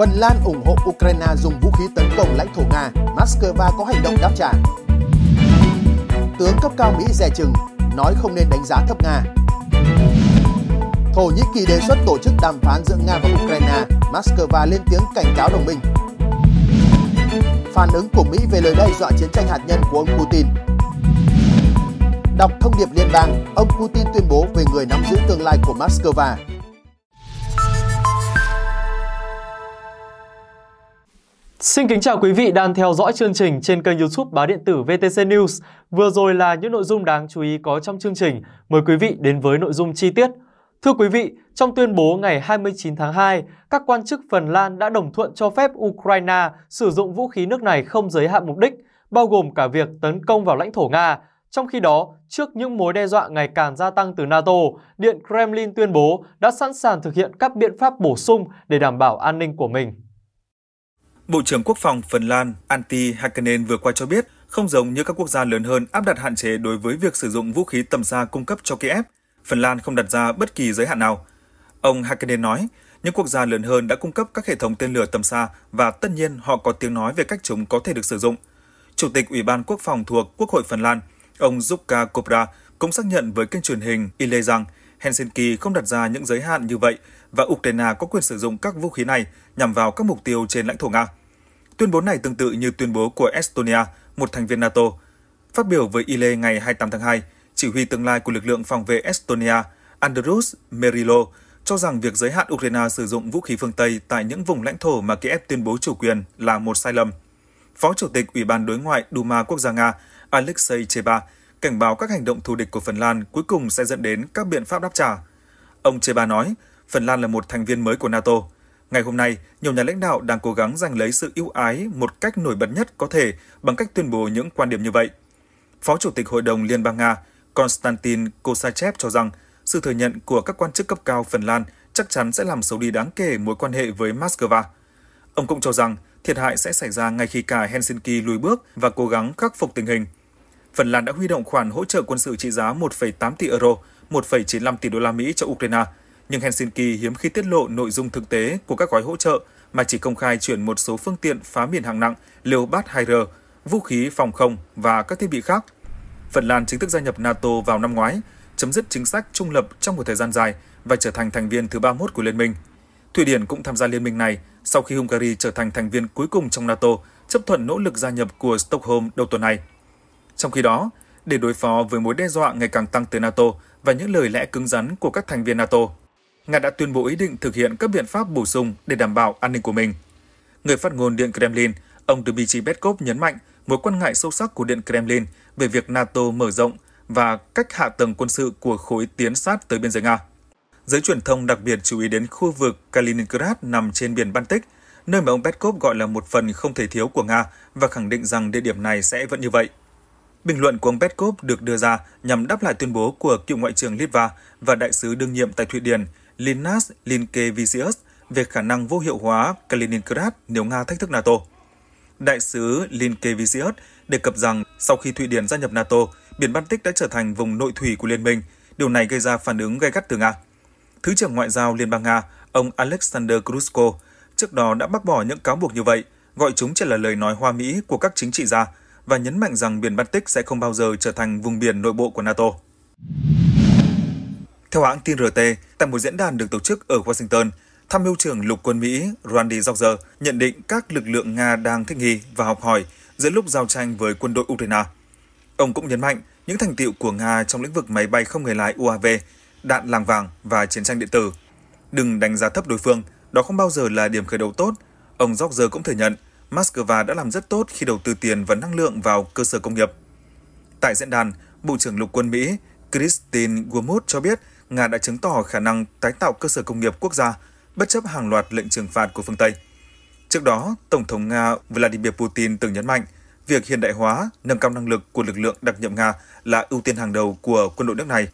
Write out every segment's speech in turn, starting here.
Phần Lan ủng hộ Ukraine dùng vũ khí tấn công lãnh thổ Nga, Moscow có hành động đáp trả. Tướng cấp cao Mỹ dè chừng, nói không nên đánh giá thấp Nga. Thổ Nhĩ Kỳ đề xuất tổ chức đàm phán giữa Nga và Ukraine, Moscow lên tiếng cảnh cáo đồng minh. Phản ứng của Mỹ về lời đe dọa chiến tranh hạt nhân của ông Putin. Đọc thông điệp liên bang, ông Putin tuyên bố về người nắm giữ tương lai của Moscow. Xin kính chào quý vị đang theo dõi chương trình trên kênh youtube báo điện tử VTC News. Vừa rồi là những nội dung đáng chú ý có trong chương trình. Mời quý vị đến với nội dung chi tiết. Thưa quý vị, trong tuyên bố ngày 29 tháng 2, các quan chức Phần Lan đã đồng thuận cho phép Ukraine sử dụng vũ khí nước này không giới hạn mục đích, bao gồm cả việc tấn công vào lãnh thổ Nga. Trong khi đó, trước những mối đe dọa ngày càng gia tăng từ NATO, Điện Kremlin tuyên bố đã sẵn sàng thực hiện các biện pháp bổ sung để đảm bảo an ninh của mình. Bộ trưởng Quốc phòng Phần Lan Antti Häkkinen vừa qua cho biết, không giống như các quốc gia lớn hơn áp đặt hạn chế đối với việc sử dụng vũ khí tầm xa cung cấp cho Kiev, Phần Lan không đặt ra bất kỳ giới hạn nào. Ông Häkkinen nói, những quốc gia lớn hơn đã cung cấp các hệ thống tên lửa tầm xa và tất nhiên họ có tiếng nói về cách chúng có thể được sử dụng. Chủ tịch Ủy ban Quốc phòng thuộc Quốc hội Phần Lan, ông Jukka Kopra cũng xác nhận với kênh truyền hình Ile rằng Helsinki không đặt ra những giới hạn như vậy và Ukraine có quyền sử dụng các vũ khí này nhằm vào các mục tiêu trên lãnh thổ Nga. Tuyên bố này tương tự như tuyên bố của Estonia, một thành viên NATO. Phát biểu với ILE ngày 28 tháng 2, chỉ huy tương lai của lực lượng phòng vệ Estonia, Andrus Merilo, cho rằng việc giới hạn Ukraine sử dụng vũ khí phương Tây tại những vùng lãnh thổ mà Kiev tuyên bố chủ quyền là một sai lầm. Phó Chủ tịch Ủy ban Đối ngoại Duma Quốc gia Nga Alexei Cheba cảnh báo các hành động thù địch của Phần Lan cuối cùng sẽ dẫn đến các biện pháp đáp trả. Ông Cheba nói, Phần Lan là một thành viên mới của NATO, Ngày hôm nay, nhiều nhà lãnh đạo đang cố gắng giành lấy sự ưu ái một cách nổi bật nhất có thể bằng cách tuyên bố những quan điểm như vậy. Phó Chủ tịch Hội đồng Liên bang Nga Konstantin Kosachev cho rằng sự thừa nhận của các quan chức cấp cao Phần Lan chắc chắn sẽ làm xấu đi đáng kể mối quan hệ với Moscow. Ông cũng cho rằng thiệt hại sẽ xảy ra ngay khi cả Helsinki lùi bước và cố gắng khắc phục tình hình. Phần Lan đã huy động khoản hỗ trợ quân sự trị giá 1,8 tỷ euro, 1,95 tỷ đô la Mỹ cho Ukraine – nhưng Helsinki hiếm khi tiết lộ nội dung thực tế của các gói hỗ trợ mà chỉ công khai chuyển một số phương tiện phá miền hạng nặng Leopard 2R, vũ khí phòng không và các thiết bị khác. Phần Lan chính thức gia nhập NATO vào năm ngoái, chấm dứt chính sách trung lập trong một thời gian dài và trở thành thành viên thứ 31 của liên minh. Thụy Điển cũng tham gia liên minh này sau khi Hungary trở thành thành viên cuối cùng trong NATO, chấp thuận nỗ lực gia nhập của Stockholm đầu tuần này. Trong khi đó, để đối phó với mối đe dọa ngày càng tăng từ NATO và những lời lẽ cứng rắn của các thành viên NATO, Nga đã tuyên bố ý định thực hiện các biện pháp bổ sung để đảm bảo an ninh của mình. Người phát ngôn Điện Kremlin, ông Dmitry Peskov nhấn mạnh mối quan ngại sâu sắc của Điện Kremlin về việc NATO mở rộng và cách hạ tầng quân sự của khối tiến sát tới biên giới Nga. Giới truyền thông đặc biệt chú ý đến khu vực Kaliningrad nằm trên biển Baltic, nơi mà ông Peskov gọi là một phần không thể thiếu của Nga và khẳng định rằng địa điểm này sẽ vẫn như vậy. Bình luận của ông Peskov được đưa ra nhằm đáp lại tuyên bố của cựu Ngoại trưởng Litva và đại sứ đương nhiệm tại Thụy Điển Linas Linkevicius về khả năng vô hiệu hóa Kaliningrad nếu Nga thách thức NATO. Đại sứ Linkevicius đề cập rằng sau khi Thụy Điển gia nhập NATO, biển Baltic đã trở thành vùng nội thủy của liên minh. Điều này gây ra phản ứng gay gắt từ Nga. Thứ trưởng Ngoại giao Liên bang Nga, ông Alexander Grushko, trước đó đã bác bỏ những cáo buộc như vậy, gọi chúng chỉ là lời nói hoa mỹ của các chính trị gia và nhấn mạnh rằng biển Baltic sẽ không bao giờ trở thành vùng biển nội bộ của NATO. Theo hãng tin RT, tại một diễn đàn được tổ chức ở Washington, Tham mưu trưởng lục quân Mỹ Randy Roger nhận định các lực lượng Nga đang thích nghi và học hỏi giữa lúc giao tranh với quân đội Ukraine. Ông cũng nhấn mạnh những thành tiệu của Nga trong lĩnh vực máy bay không người lái UAV, đạn làng vàng và chiến tranh điện tử. Đừng đánh giá thấp đối phương, đó không bao giờ là điểm khởi đầu tốt. Ông Roger cũng thừa nhận Moscow đã làm rất tốt khi đầu tư tiền và năng lượng vào cơ sở công nghiệp. Tại diễn đàn, Bộ trưởng Lục quân Mỹ Christine Wormuth cho biết Nga đã chứng tỏ khả năng tái tạo cơ sở công nghiệp quốc gia bất chấp hàng loạt lệnh trừng phạt của phương Tây. Trước đó, Tổng thống Nga Vladimir Putin từng nhấn mạnh việc hiện đại hóa, nâng cao năng lực của lực lượng đặc nhiệm Nga là ưu tiên hàng đầu của quân đội nước này.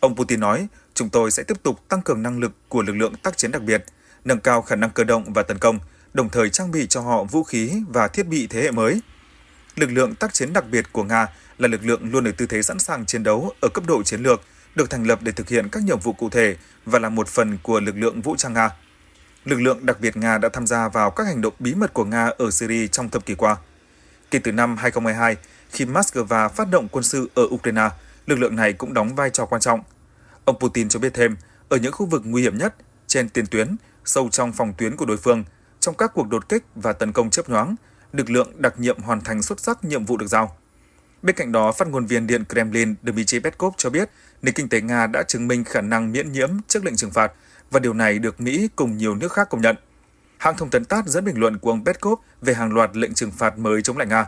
Ông Putin nói, chúng tôi sẽ tiếp tục tăng cường năng lực của lực lượng tác chiến đặc biệt, nâng cao khả năng cơ động và tấn công, đồng thời trang bị cho họ vũ khí và thiết bị thế hệ mới. Lực lượng tác chiến đặc biệt của Nga là lực lượng luôn ở tư thế sẵn sàng chiến đấu ở cấp độ chiến lược được thành lập để thực hiện các nhiệm vụ cụ thể và là một phần của lực lượng vũ trang Nga. Lực lượng đặc biệt Nga đã tham gia vào các hành động bí mật của Nga ở Syria trong thập kỷ qua. Kể từ năm 2022, khi Moscow phát động quân sự ở Ukraine, lực lượng này cũng đóng vai trò quan trọng. Ông Putin cho biết thêm, ở những khu vực nguy hiểm nhất, trên tiền tuyến, sâu trong phòng tuyến của đối phương, trong các cuộc đột kích và tấn công chớp nhoáng, lực lượng đặc nhiệm hoàn thành xuất sắc nhiệm vụ được giao. Bên cạnh đó, phát ngôn viên Điện Kremlin Dmitry Peskov cho biết nền kinh tế Nga đã chứng minh khả năng miễn nhiễm trước lệnh trừng phạt và điều này được Mỹ cùng nhiều nước khác công nhận. Hãng thông tấn TASS dẫn bình luận của ông Peskov về hàng loạt lệnh trừng phạt mới chống lại Nga.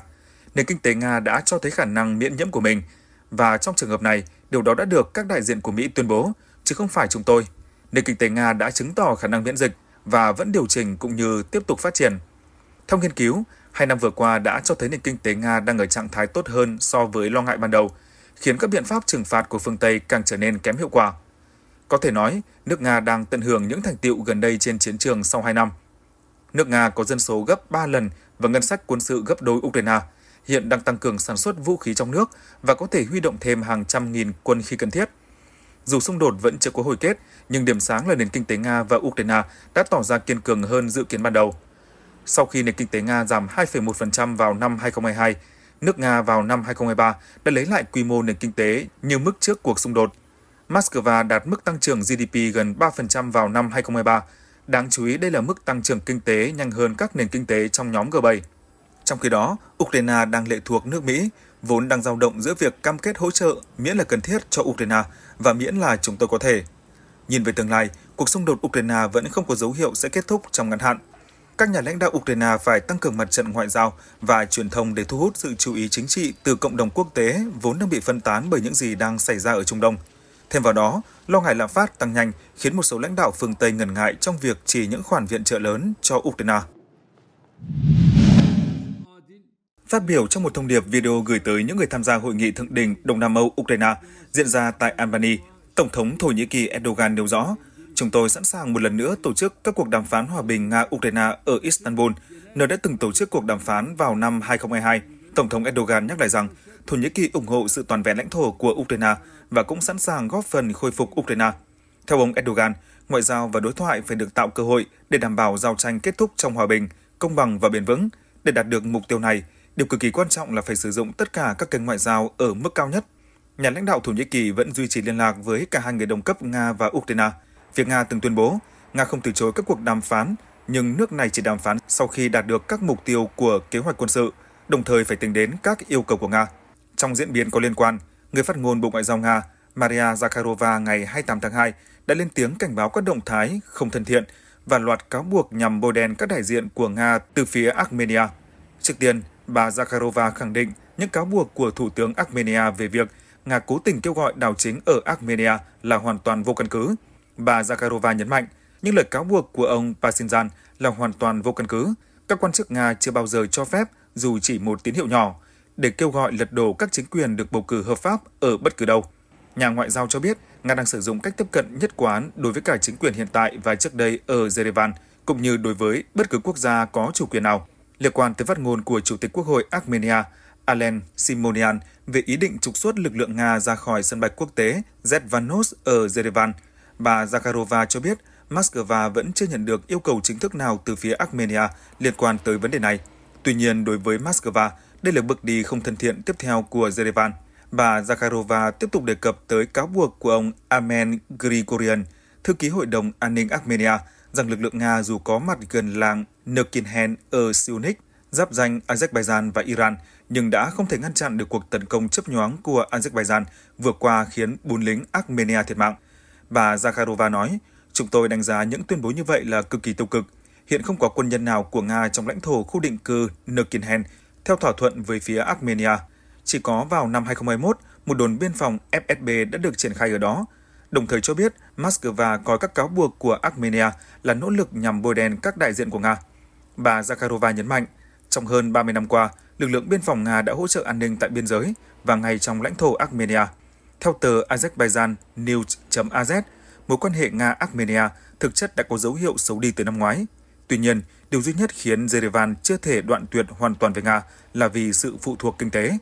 Nền kinh tế Nga đã cho thấy khả năng miễn nhiễm của mình và trong trường hợp này, điều đó đã được các đại diện của Mỹ tuyên bố, chứ không phải chúng tôi. Nền kinh tế Nga đã chứng tỏ khả năng miễn dịch và vẫn điều chỉnh cũng như tiếp tục phát triển. Theo nghiên cứu, hai năm vừa qua đã cho thấy nền kinh tế Nga đang ở trạng thái tốt hơn so với lo ngại ban đầu, khiến các biện pháp trừng phạt của phương Tây càng trở nên kém hiệu quả. Có thể nói, nước Nga đang tận hưởng những thành tiệu gần đây trên chiến trường sau 2 năm. Nước Nga có dân số gấp 3 lần và ngân sách quân sự gấp đôi Ukraine, hiện đang tăng cường sản xuất vũ khí trong nước và có thể huy động thêm hàng trăm nghìn quân khi cần thiết. Dù xung đột vẫn chưa có hồi kết, nhưng điểm sáng là nền kinh tế Nga và Ukraine đã tỏ ra kiên cường hơn dự kiến ban đầu sau khi nền kinh tế Nga giảm 2,1% vào năm 2022, nước Nga vào năm 2023 đã lấy lại quy mô nền kinh tế như mức trước cuộc xung đột. Moscow đạt mức tăng trưởng GDP gần 3% vào năm 2023. Đáng chú ý đây là mức tăng trưởng kinh tế nhanh hơn các nền kinh tế trong nhóm G7. Trong khi đó, Ukraine đang lệ thuộc nước Mỹ, vốn đang dao động giữa việc cam kết hỗ trợ miễn là cần thiết cho Ukraine và miễn là chúng tôi có thể. Nhìn về tương lai, cuộc xung đột Ukraine vẫn không có dấu hiệu sẽ kết thúc trong ngắn hạn – các nhà lãnh đạo Ukraine phải tăng cường mặt trận ngoại giao và truyền thông để thu hút sự chú ý chính trị từ cộng đồng quốc tế vốn đang bị phân tán bởi những gì đang xảy ra ở Trung Đông. Thêm vào đó, lo ngại lạm phát tăng nhanh khiến một số lãnh đạo phương Tây ngần ngại trong việc chỉ những khoản viện trợ lớn cho Ukraine. Phát biểu trong một thông điệp video gửi tới những người tham gia hội nghị thượng đỉnh Đông Nam Âu Ukraine diễn ra tại Albania, Tổng thống Thổ Nhĩ Kỳ Erdogan nêu rõ Chúng tôi sẵn sàng một lần nữa tổ chức các cuộc đàm phán hòa bình Nga-Ukraine ở Istanbul, nơi đã từng tổ chức cuộc đàm phán vào năm 2022. Tổng thống Erdogan nhắc lại rằng Thổ Nhĩ Kỳ ủng hộ sự toàn vẹn lãnh thổ của Ukraine và cũng sẵn sàng góp phần khôi phục Ukraine. Theo ông Erdogan, ngoại giao và đối thoại phải được tạo cơ hội để đảm bảo giao tranh kết thúc trong hòa bình, công bằng và bền vững. Để đạt được mục tiêu này, điều cực kỳ quan trọng là phải sử dụng tất cả các kênh ngoại giao ở mức cao nhất. Nhà lãnh đạo Thổ Nhĩ Kỳ vẫn duy trì liên lạc với cả hai người đồng cấp Nga và Ukraine. Việc Nga từng tuyên bố Nga không từ chối các cuộc đàm phán, nhưng nước này chỉ đàm phán sau khi đạt được các mục tiêu của kế hoạch quân sự, đồng thời phải tính đến các yêu cầu của Nga. Trong diễn biến có liên quan, người phát ngôn Bộ Ngoại giao Nga Maria Zakharova ngày 28 tháng 2 đã lên tiếng cảnh báo các động thái không thân thiện và loạt cáo buộc nhằm bôi đen các đại diện của Nga từ phía Armenia. Trước tiên, bà Zakharova khẳng định những cáo buộc của Thủ tướng Armenia về việc Nga cố tình kêu gọi đảo chính ở Armenia là hoàn toàn vô căn cứ Bà Zakharova nhấn mạnh, những lời cáo buộc của ông Pashinyan là hoàn toàn vô căn cứ. Các quan chức Nga chưa bao giờ cho phép, dù chỉ một tín hiệu nhỏ, để kêu gọi lật đổ các chính quyền được bầu cử hợp pháp ở bất cứ đâu. Nhà ngoại giao cho biết Nga đang sử dụng cách tiếp cận nhất quán đối với cả chính quyền hiện tại và trước đây ở Yerevan, cũng như đối với bất cứ quốc gia có chủ quyền nào. Liên quan tới phát ngôn của Chủ tịch Quốc hội Armenia Alen Simonian về ý định trục xuất lực lượng Nga ra khỏi sân bay quốc tế Zvanos ở Yerevan, Bà Zakharova cho biết Moscow vẫn chưa nhận được yêu cầu chính thức nào từ phía Armenia liên quan tới vấn đề này. Tuy nhiên, đối với Moscow, đây là bước đi không thân thiện tiếp theo của Yerevan. Bà Zakharova tiếp tục đề cập tới cáo buộc của ông Armen Grigorian, thư ký Hội đồng An ninh Armenia, rằng lực lượng Nga dù có mặt gần làng Nerkinhen ở Siunik, giáp danh Azerbaijan và Iran, nhưng đã không thể ngăn chặn được cuộc tấn công chấp nhoáng của Azerbaijan vừa qua khiến bốn lính Armenia thiệt mạng. Bà Zakharova nói, chúng tôi đánh giá những tuyên bố như vậy là cực kỳ tiêu cực. Hiện không có quân nhân nào của Nga trong lãnh thổ khu định cư Nurkinhen theo thỏa thuận với phía Armenia. Chỉ có vào năm 2021, một đồn biên phòng FSB đã được triển khai ở đó, đồng thời cho biết Moscow coi các cáo buộc của Armenia là nỗ lực nhằm bôi đen các đại diện của Nga. Bà Zakharova nhấn mạnh, trong hơn 30 năm qua, lực lượng biên phòng Nga đã hỗ trợ an ninh tại biên giới và ngay trong lãnh thổ Armenia – theo tờ Azerbaijan News.az, mối quan hệ Nga-Armenia thực chất đã có dấu hiệu xấu đi từ năm ngoái. Tuy nhiên, điều duy nhất khiến Yerevan chưa thể đoạn tuyệt hoàn toàn với Nga là vì sự phụ thuộc kinh tế.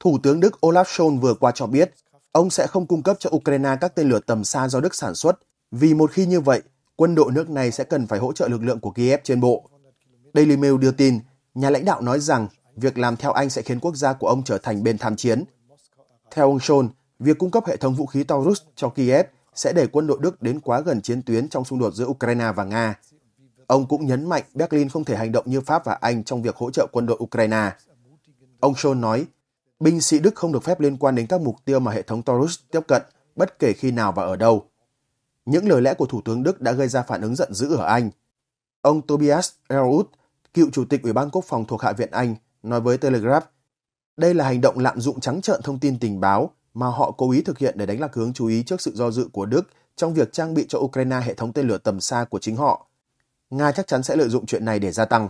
Thủ tướng Đức Olaf Scholz vừa qua cho biết, ông sẽ không cung cấp cho Ukraine các tên lửa tầm xa do Đức sản xuất, vì một khi như vậy, quân đội nước này sẽ cần phải hỗ trợ lực lượng của Kiev trên bộ. Daily Mail đưa tin, nhà lãnh đạo nói rằng việc làm theo Anh sẽ khiến quốc gia của ông trở thành bên tham chiến. Theo ông Scholz, việc cung cấp hệ thống vũ khí Taurus cho Kiev sẽ đẩy quân đội Đức đến quá gần chiến tuyến trong xung đột giữa Ukraine và Nga. Ông cũng nhấn mạnh Berlin không thể hành động như Pháp và Anh trong việc hỗ trợ quân đội Ukraine. Ông Scholz nói, binh sĩ Đức không được phép liên quan đến các mục tiêu mà hệ thống Taurus tiếp cận, bất kể khi nào và ở đâu. Những lời lẽ của Thủ tướng Đức đã gây ra phản ứng giận dữ ở Anh. Ông Tobias Erhard, cựu chủ tịch Ủy ban Quốc phòng thuộc Hạ viện Anh, nói với Telegraph, đây là hành động lạm dụng trắng trợn thông tin tình báo mà họ cố ý thực hiện để đánh lạc hướng chú ý trước sự do dự của Đức trong việc trang bị cho Ukraine hệ thống tên lửa tầm xa của chính họ. Nga chắc chắn sẽ lợi dụng chuyện này để gia tăng.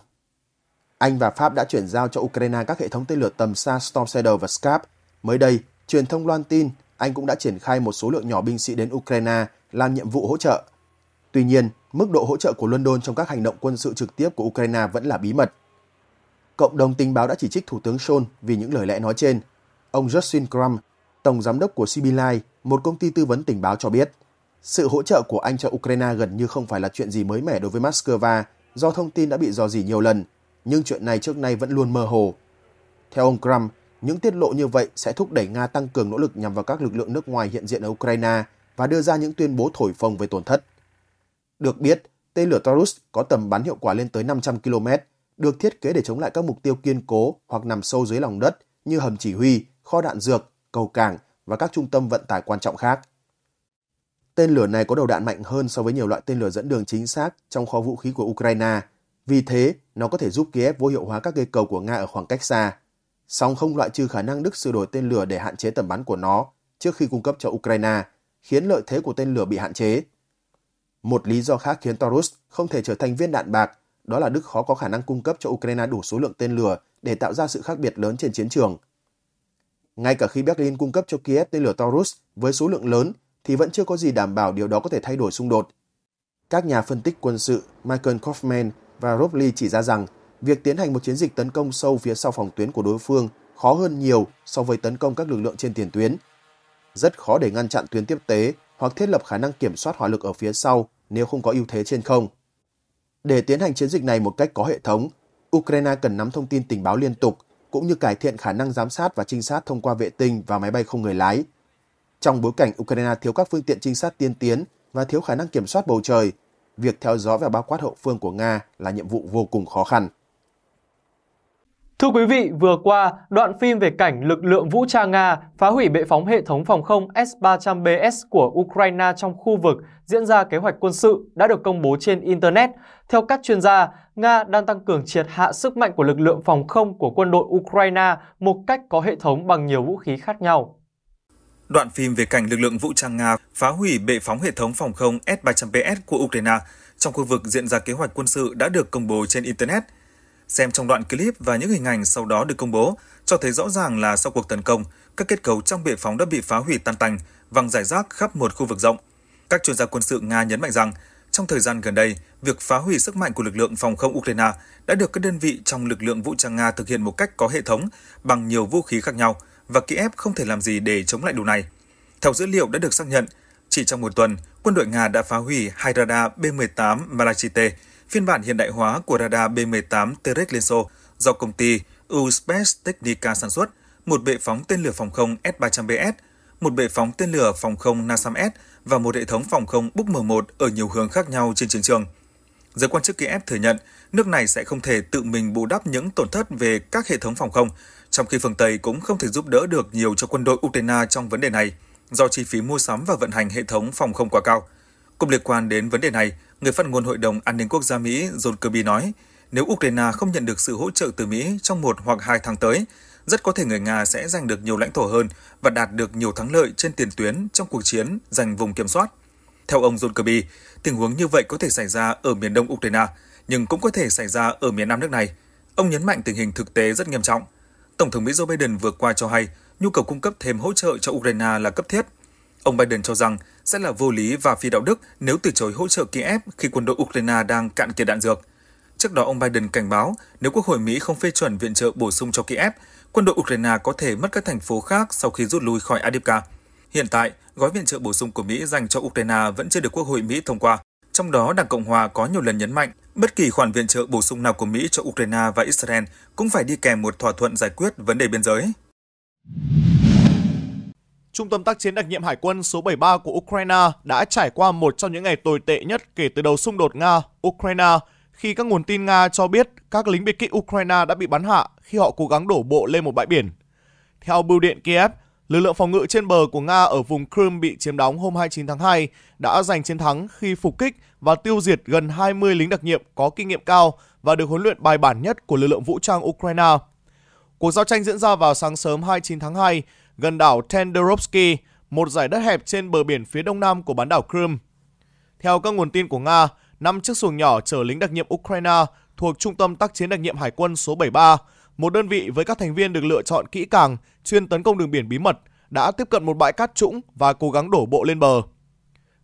Anh và Pháp đã chuyển giao cho Ukraine các hệ thống tên lửa tầm xa Storm Shadow và Scarp. Mới đây, truyền thông loan tin anh cũng đã triển khai một số lượng nhỏ binh sĩ đến Ukraine làm nhiệm vụ hỗ trợ. Tuy nhiên, mức độ hỗ trợ của London trong các hành động quân sự trực tiếp của Ukraine vẫn là bí mật. Cộng đồng tình báo đã chỉ trích Thủ tướng Scholz vì những lời lẽ nói trên. Ông Justin Crum, tổng giám đốc của CB một công ty tư vấn tình báo cho biết, sự hỗ trợ của Anh cho Ukraine gần như không phải là chuyện gì mới mẻ đối với Moscow do thông tin đã bị dò dỉ nhiều lần, nhưng chuyện này trước nay vẫn luôn mơ hồ. Theo ông Crum, những tiết lộ như vậy sẽ thúc đẩy Nga tăng cường nỗ lực nhằm vào các lực lượng nước ngoài hiện diện ở Ukraine và đưa ra những tuyên bố thổi phồng về tổn thất. Được biết, tên lửa Taurus có tầm bắn hiệu quả lên tới 500 km được thiết kế để chống lại các mục tiêu kiên cố hoặc nằm sâu dưới lòng đất như hầm chỉ huy, kho đạn dược, cầu cảng và các trung tâm vận tải quan trọng khác. Tên lửa này có đầu đạn mạnh hơn so với nhiều loại tên lửa dẫn đường chính xác trong kho vũ khí của Ukraine. Vì thế, nó có thể giúp Kiev vô hiệu hóa các cây cầu của Nga ở khoảng cách xa. Song không loại trừ khả năng Đức sửa đổi tên lửa để hạn chế tầm bắn của nó trước khi cung cấp cho Ukraine, khiến lợi thế của tên lửa bị hạn chế. Một lý do khác khiến Taurus không thể trở thành viên đạn bạc đó là Đức khó có khả năng cung cấp cho Ukraine đủ số lượng tên lửa để tạo ra sự khác biệt lớn trên chiến trường. Ngay cả khi Berlin cung cấp cho Kiev tên lửa Taurus với số lượng lớn thì vẫn chưa có gì đảm bảo điều đó có thể thay đổi xung đột. Các nhà phân tích quân sự Michael Kaufman và Rob Lee chỉ ra rằng việc tiến hành một chiến dịch tấn công sâu phía sau phòng tuyến của đối phương khó hơn nhiều so với tấn công các lực lượng trên tiền tuyến. Rất khó để ngăn chặn tuyến tiếp tế hoặc thiết lập khả năng kiểm soát hỏa lực ở phía sau nếu không có ưu thế trên không. Để tiến hành chiến dịch này một cách có hệ thống, Ukraine cần nắm thông tin tình báo liên tục, cũng như cải thiện khả năng giám sát và trinh sát thông qua vệ tinh và máy bay không người lái. Trong bối cảnh Ukraine thiếu các phương tiện trinh sát tiên tiến và thiếu khả năng kiểm soát bầu trời, việc theo dõi và bao quát hậu phương của Nga là nhiệm vụ vô cùng khó khăn. Thưa quý vị, vừa qua, đoạn phim về cảnh lực lượng vũ trang Nga phá hủy bệ phóng hệ thống phòng không S-300BS của Ukraine trong khu vực diễn ra kế hoạch quân sự đã được công bố trên Internet. Theo các chuyên gia, Nga đang tăng cường triệt hạ sức mạnh của lực lượng phòng không của quân đội Ukraine một cách có hệ thống bằng nhiều vũ khí khác nhau. Đoạn phim về cảnh lực lượng vũ trang Nga phá hủy bệ phóng hệ thống phòng không S-300BS của Ukraine trong khu vực diễn ra kế hoạch quân sự đã được công bố trên Internet – Xem trong đoạn clip và những hình ảnh sau đó được công bố, cho thấy rõ ràng là sau cuộc tấn công, các kết cấu trong bệ phóng đã bị phá hủy tan tành, văng rải rác khắp một khu vực rộng. Các chuyên gia quân sự Nga nhấn mạnh rằng, trong thời gian gần đây, việc phá hủy sức mạnh của lực lượng phòng không Ukraine đã được các đơn vị trong lực lượng vũ trang Nga thực hiện một cách có hệ thống bằng nhiều vũ khí khác nhau và Kiev không thể làm gì để chống lại điều này. Theo dữ liệu đã được xác nhận, chỉ trong một tuần, quân đội Nga đã phá hủy hai radar B-18 Malachite, phiên bản hiện đại hóa của radar B-18 liên xô do công ty u Technica sản xuất, một bệ phóng tên lửa phòng không S-300BS, một bệ phóng tên lửa phòng không NASAMS và một hệ thống phòng không Buk M1 ở nhiều hướng khác nhau trên chiến trường. Giới quan chức Kiev thừa nhận nước này sẽ không thể tự mình bù đắp những tổn thất về các hệ thống phòng không, trong khi phương Tây cũng không thể giúp đỡ được nhiều cho quân đội Ukraine trong vấn đề này, do chi phí mua sắm và vận hành hệ thống phòng không quá cao. Cùng liên quan đến vấn đề này, Người phát ngôn Hội đồng An ninh Quốc gia Mỹ John Kirby nói, nếu Ukraine không nhận được sự hỗ trợ từ Mỹ trong một hoặc hai tháng tới, rất có thể người Nga sẽ giành được nhiều lãnh thổ hơn và đạt được nhiều thắng lợi trên tiền tuyến trong cuộc chiến giành vùng kiểm soát. Theo ông John Kirby, tình huống như vậy có thể xảy ra ở miền đông Ukraine, nhưng cũng có thể xảy ra ở miền nam nước này. Ông nhấn mạnh tình hình thực tế rất nghiêm trọng. Tổng thống Mỹ Joe Biden vừa qua cho hay nhu cầu cung cấp thêm hỗ trợ cho Ukraine là cấp thiết. Ông Biden cho rằng sẽ là vô lý và phi đạo đức nếu từ chối hỗ trợ Kiev khi quân đội Ukraine đang cạn kiệt đạn dược. Trước đó, ông Biden cảnh báo nếu Quốc hội Mỹ không phê chuẩn viện trợ bổ sung cho Kiev, quân đội Ukraine có thể mất các thành phố khác sau khi rút lui khỏi Adivka. Hiện tại, gói viện trợ bổ sung của Mỹ dành cho Ukraine vẫn chưa được Quốc hội Mỹ thông qua. Trong đó, Đảng Cộng Hòa có nhiều lần nhấn mạnh bất kỳ khoản viện trợ bổ sung nào của Mỹ cho Ukraine và Israel cũng phải đi kèm một thỏa thuận giải quyết vấn đề biên giới. Trung tâm tác chiến đặc nhiệm Hải quân số 73 của Ukraine đã trải qua một trong những ngày tồi tệ nhất kể từ đầu xung đột Nga-Ukraine khi các nguồn tin Nga cho biết các lính biệt kích Ukraine đã bị bắn hạ khi họ cố gắng đổ bộ lên một bãi biển. Theo bưu điện Kiev, lực lượng phòng ngự trên bờ của Nga ở vùng Crimea bị chiếm đóng hôm 29 tháng 2 đã giành chiến thắng khi phục kích và tiêu diệt gần 20 lính đặc nhiệm có kinh nghiệm cao và được huấn luyện bài bản nhất của lực lượng vũ trang Ukraine. Cuộc giao tranh diễn ra vào sáng sớm 29 tháng 2 gần đảo Tenderovsky, một giải đất hẹp trên bờ biển phía đông nam của bán đảo Crimea. Theo các nguồn tin của Nga, năm chiếc xuồng nhỏ chở lính đặc nhiệm Ukraine thuộc Trung tâm tác chiến đặc nhiệm Hải quân số 73, một đơn vị với các thành viên được lựa chọn kỹ càng chuyên tấn công đường biển bí mật, đã tiếp cận một bãi cát trũng và cố gắng đổ bộ lên bờ.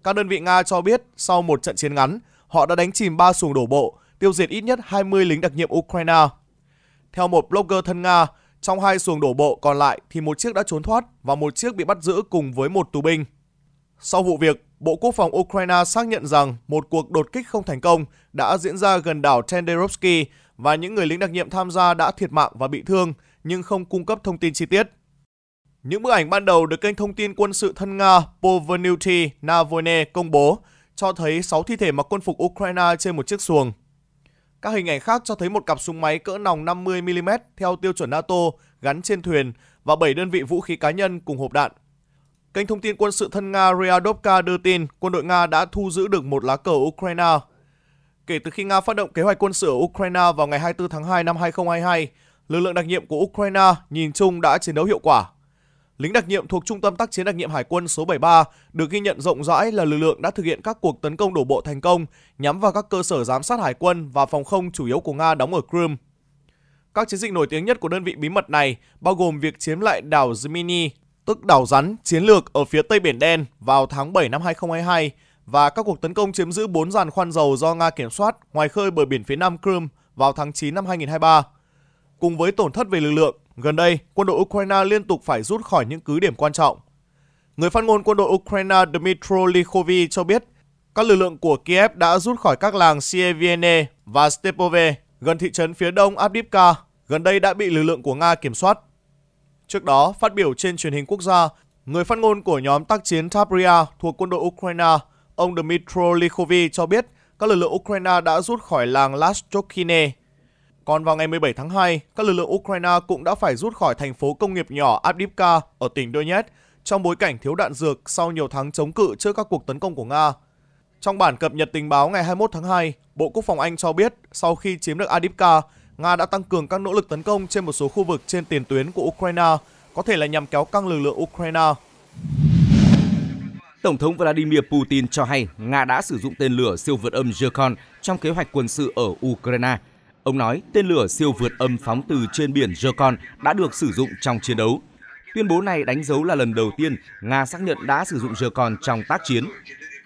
Các đơn vị Nga cho biết sau một trận chiến ngắn, họ đã đánh chìm 3 xuồng đổ bộ, tiêu diệt ít nhất 20 lính đặc nhiệm Ukraine. Theo một blogger thân Nga, trong hai xuồng đổ bộ còn lại thì một chiếc đã trốn thoát và một chiếc bị bắt giữ cùng với một tù binh. Sau vụ việc, Bộ Quốc phòng Ukraine xác nhận rằng một cuộc đột kích không thành công đã diễn ra gần đảo Tenderovsky và những người lính đặc nhiệm tham gia đã thiệt mạng và bị thương nhưng không cung cấp thông tin chi tiết. Những bức ảnh ban đầu được kênh thông tin quân sự thân Nga Povernuty Navoine công bố cho thấy 6 thi thể mặc quân phục Ukraine trên một chiếc xuồng. Các hình ảnh khác cho thấy một cặp súng máy cỡ nòng 50mm theo tiêu chuẩn NATO gắn trên thuyền và 7 đơn vị vũ khí cá nhân cùng hộp đạn. Kênh thông tin quân sự thân Nga Ryadovka đưa tin quân đội Nga đã thu giữ được một lá cờ Ukraine. Kể từ khi Nga phát động kế hoạch quân sự ở Ukraine vào ngày 24 tháng 2 năm 2022, lực lượng đặc nhiệm của Ukraine nhìn chung đã chiến đấu hiệu quả lính đặc nhiệm thuộc Trung tâm tác chiến đặc nhiệm Hải quân số 73 được ghi nhận rộng rãi là lực lượng đã thực hiện các cuộc tấn công đổ bộ thành công nhắm vào các cơ sở giám sát hải quân và phòng không chủ yếu của Nga đóng ở Crimea. Các chiến dịch nổi tiếng nhất của đơn vị bí mật này bao gồm việc chiếm lại đảo Zmini, tức đảo rắn chiến lược ở phía Tây Biển Đen vào tháng 7 năm 2022 và các cuộc tấn công chiếm giữ 4 giàn khoan dầu do Nga kiểm soát ngoài khơi bờ biển phía Nam Crimea vào tháng 9 năm 2023. Cùng với tổn thất về lực lượng, Gần đây, quân đội Ukraine liên tục phải rút khỏi những cứ điểm quan trọng. Người phát ngôn quân đội Ukraine Dmitry Likhovy cho biết, các lực lượng của Kiev đã rút khỏi các làng Sievene và Stepove gần thị trấn phía đông Avdiivka, gần đây đã bị lực lượng của Nga kiểm soát. Trước đó, phát biểu trên truyền hình quốc gia, người phát ngôn của nhóm tác chiến Tabria thuộc quân đội Ukraine, ông Dmitry Likhovy cho biết các lực lượng Ukraine đã rút khỏi làng Lastokine còn vào ngày 17 tháng 2, các lực lượng Ukraine cũng đã phải rút khỏi thành phố công nghiệp nhỏ Avdiivka ở tỉnh Donetsk trong bối cảnh thiếu đạn dược sau nhiều tháng chống cự trước các cuộc tấn công của Nga. Trong bản cập nhật tình báo ngày 21 tháng 2, Bộ Quốc phòng Anh cho biết sau khi chiếm được Adipka, Nga đã tăng cường các nỗ lực tấn công trên một số khu vực trên tiền tuyến của Ukraine, có thể là nhằm kéo căng lực lượng Ukraine. Tổng thống Vladimir Putin cho hay Nga đã sử dụng tên lửa siêu vượt âm Zircon trong kế hoạch quân sự ở Ukraine – Ông nói tên lửa siêu vượt âm phóng từ trên biển Jokon đã được sử dụng trong chiến đấu. Tuyên bố này đánh dấu là lần đầu tiên Nga xác nhận đã sử dụng Jokon trong tác chiến.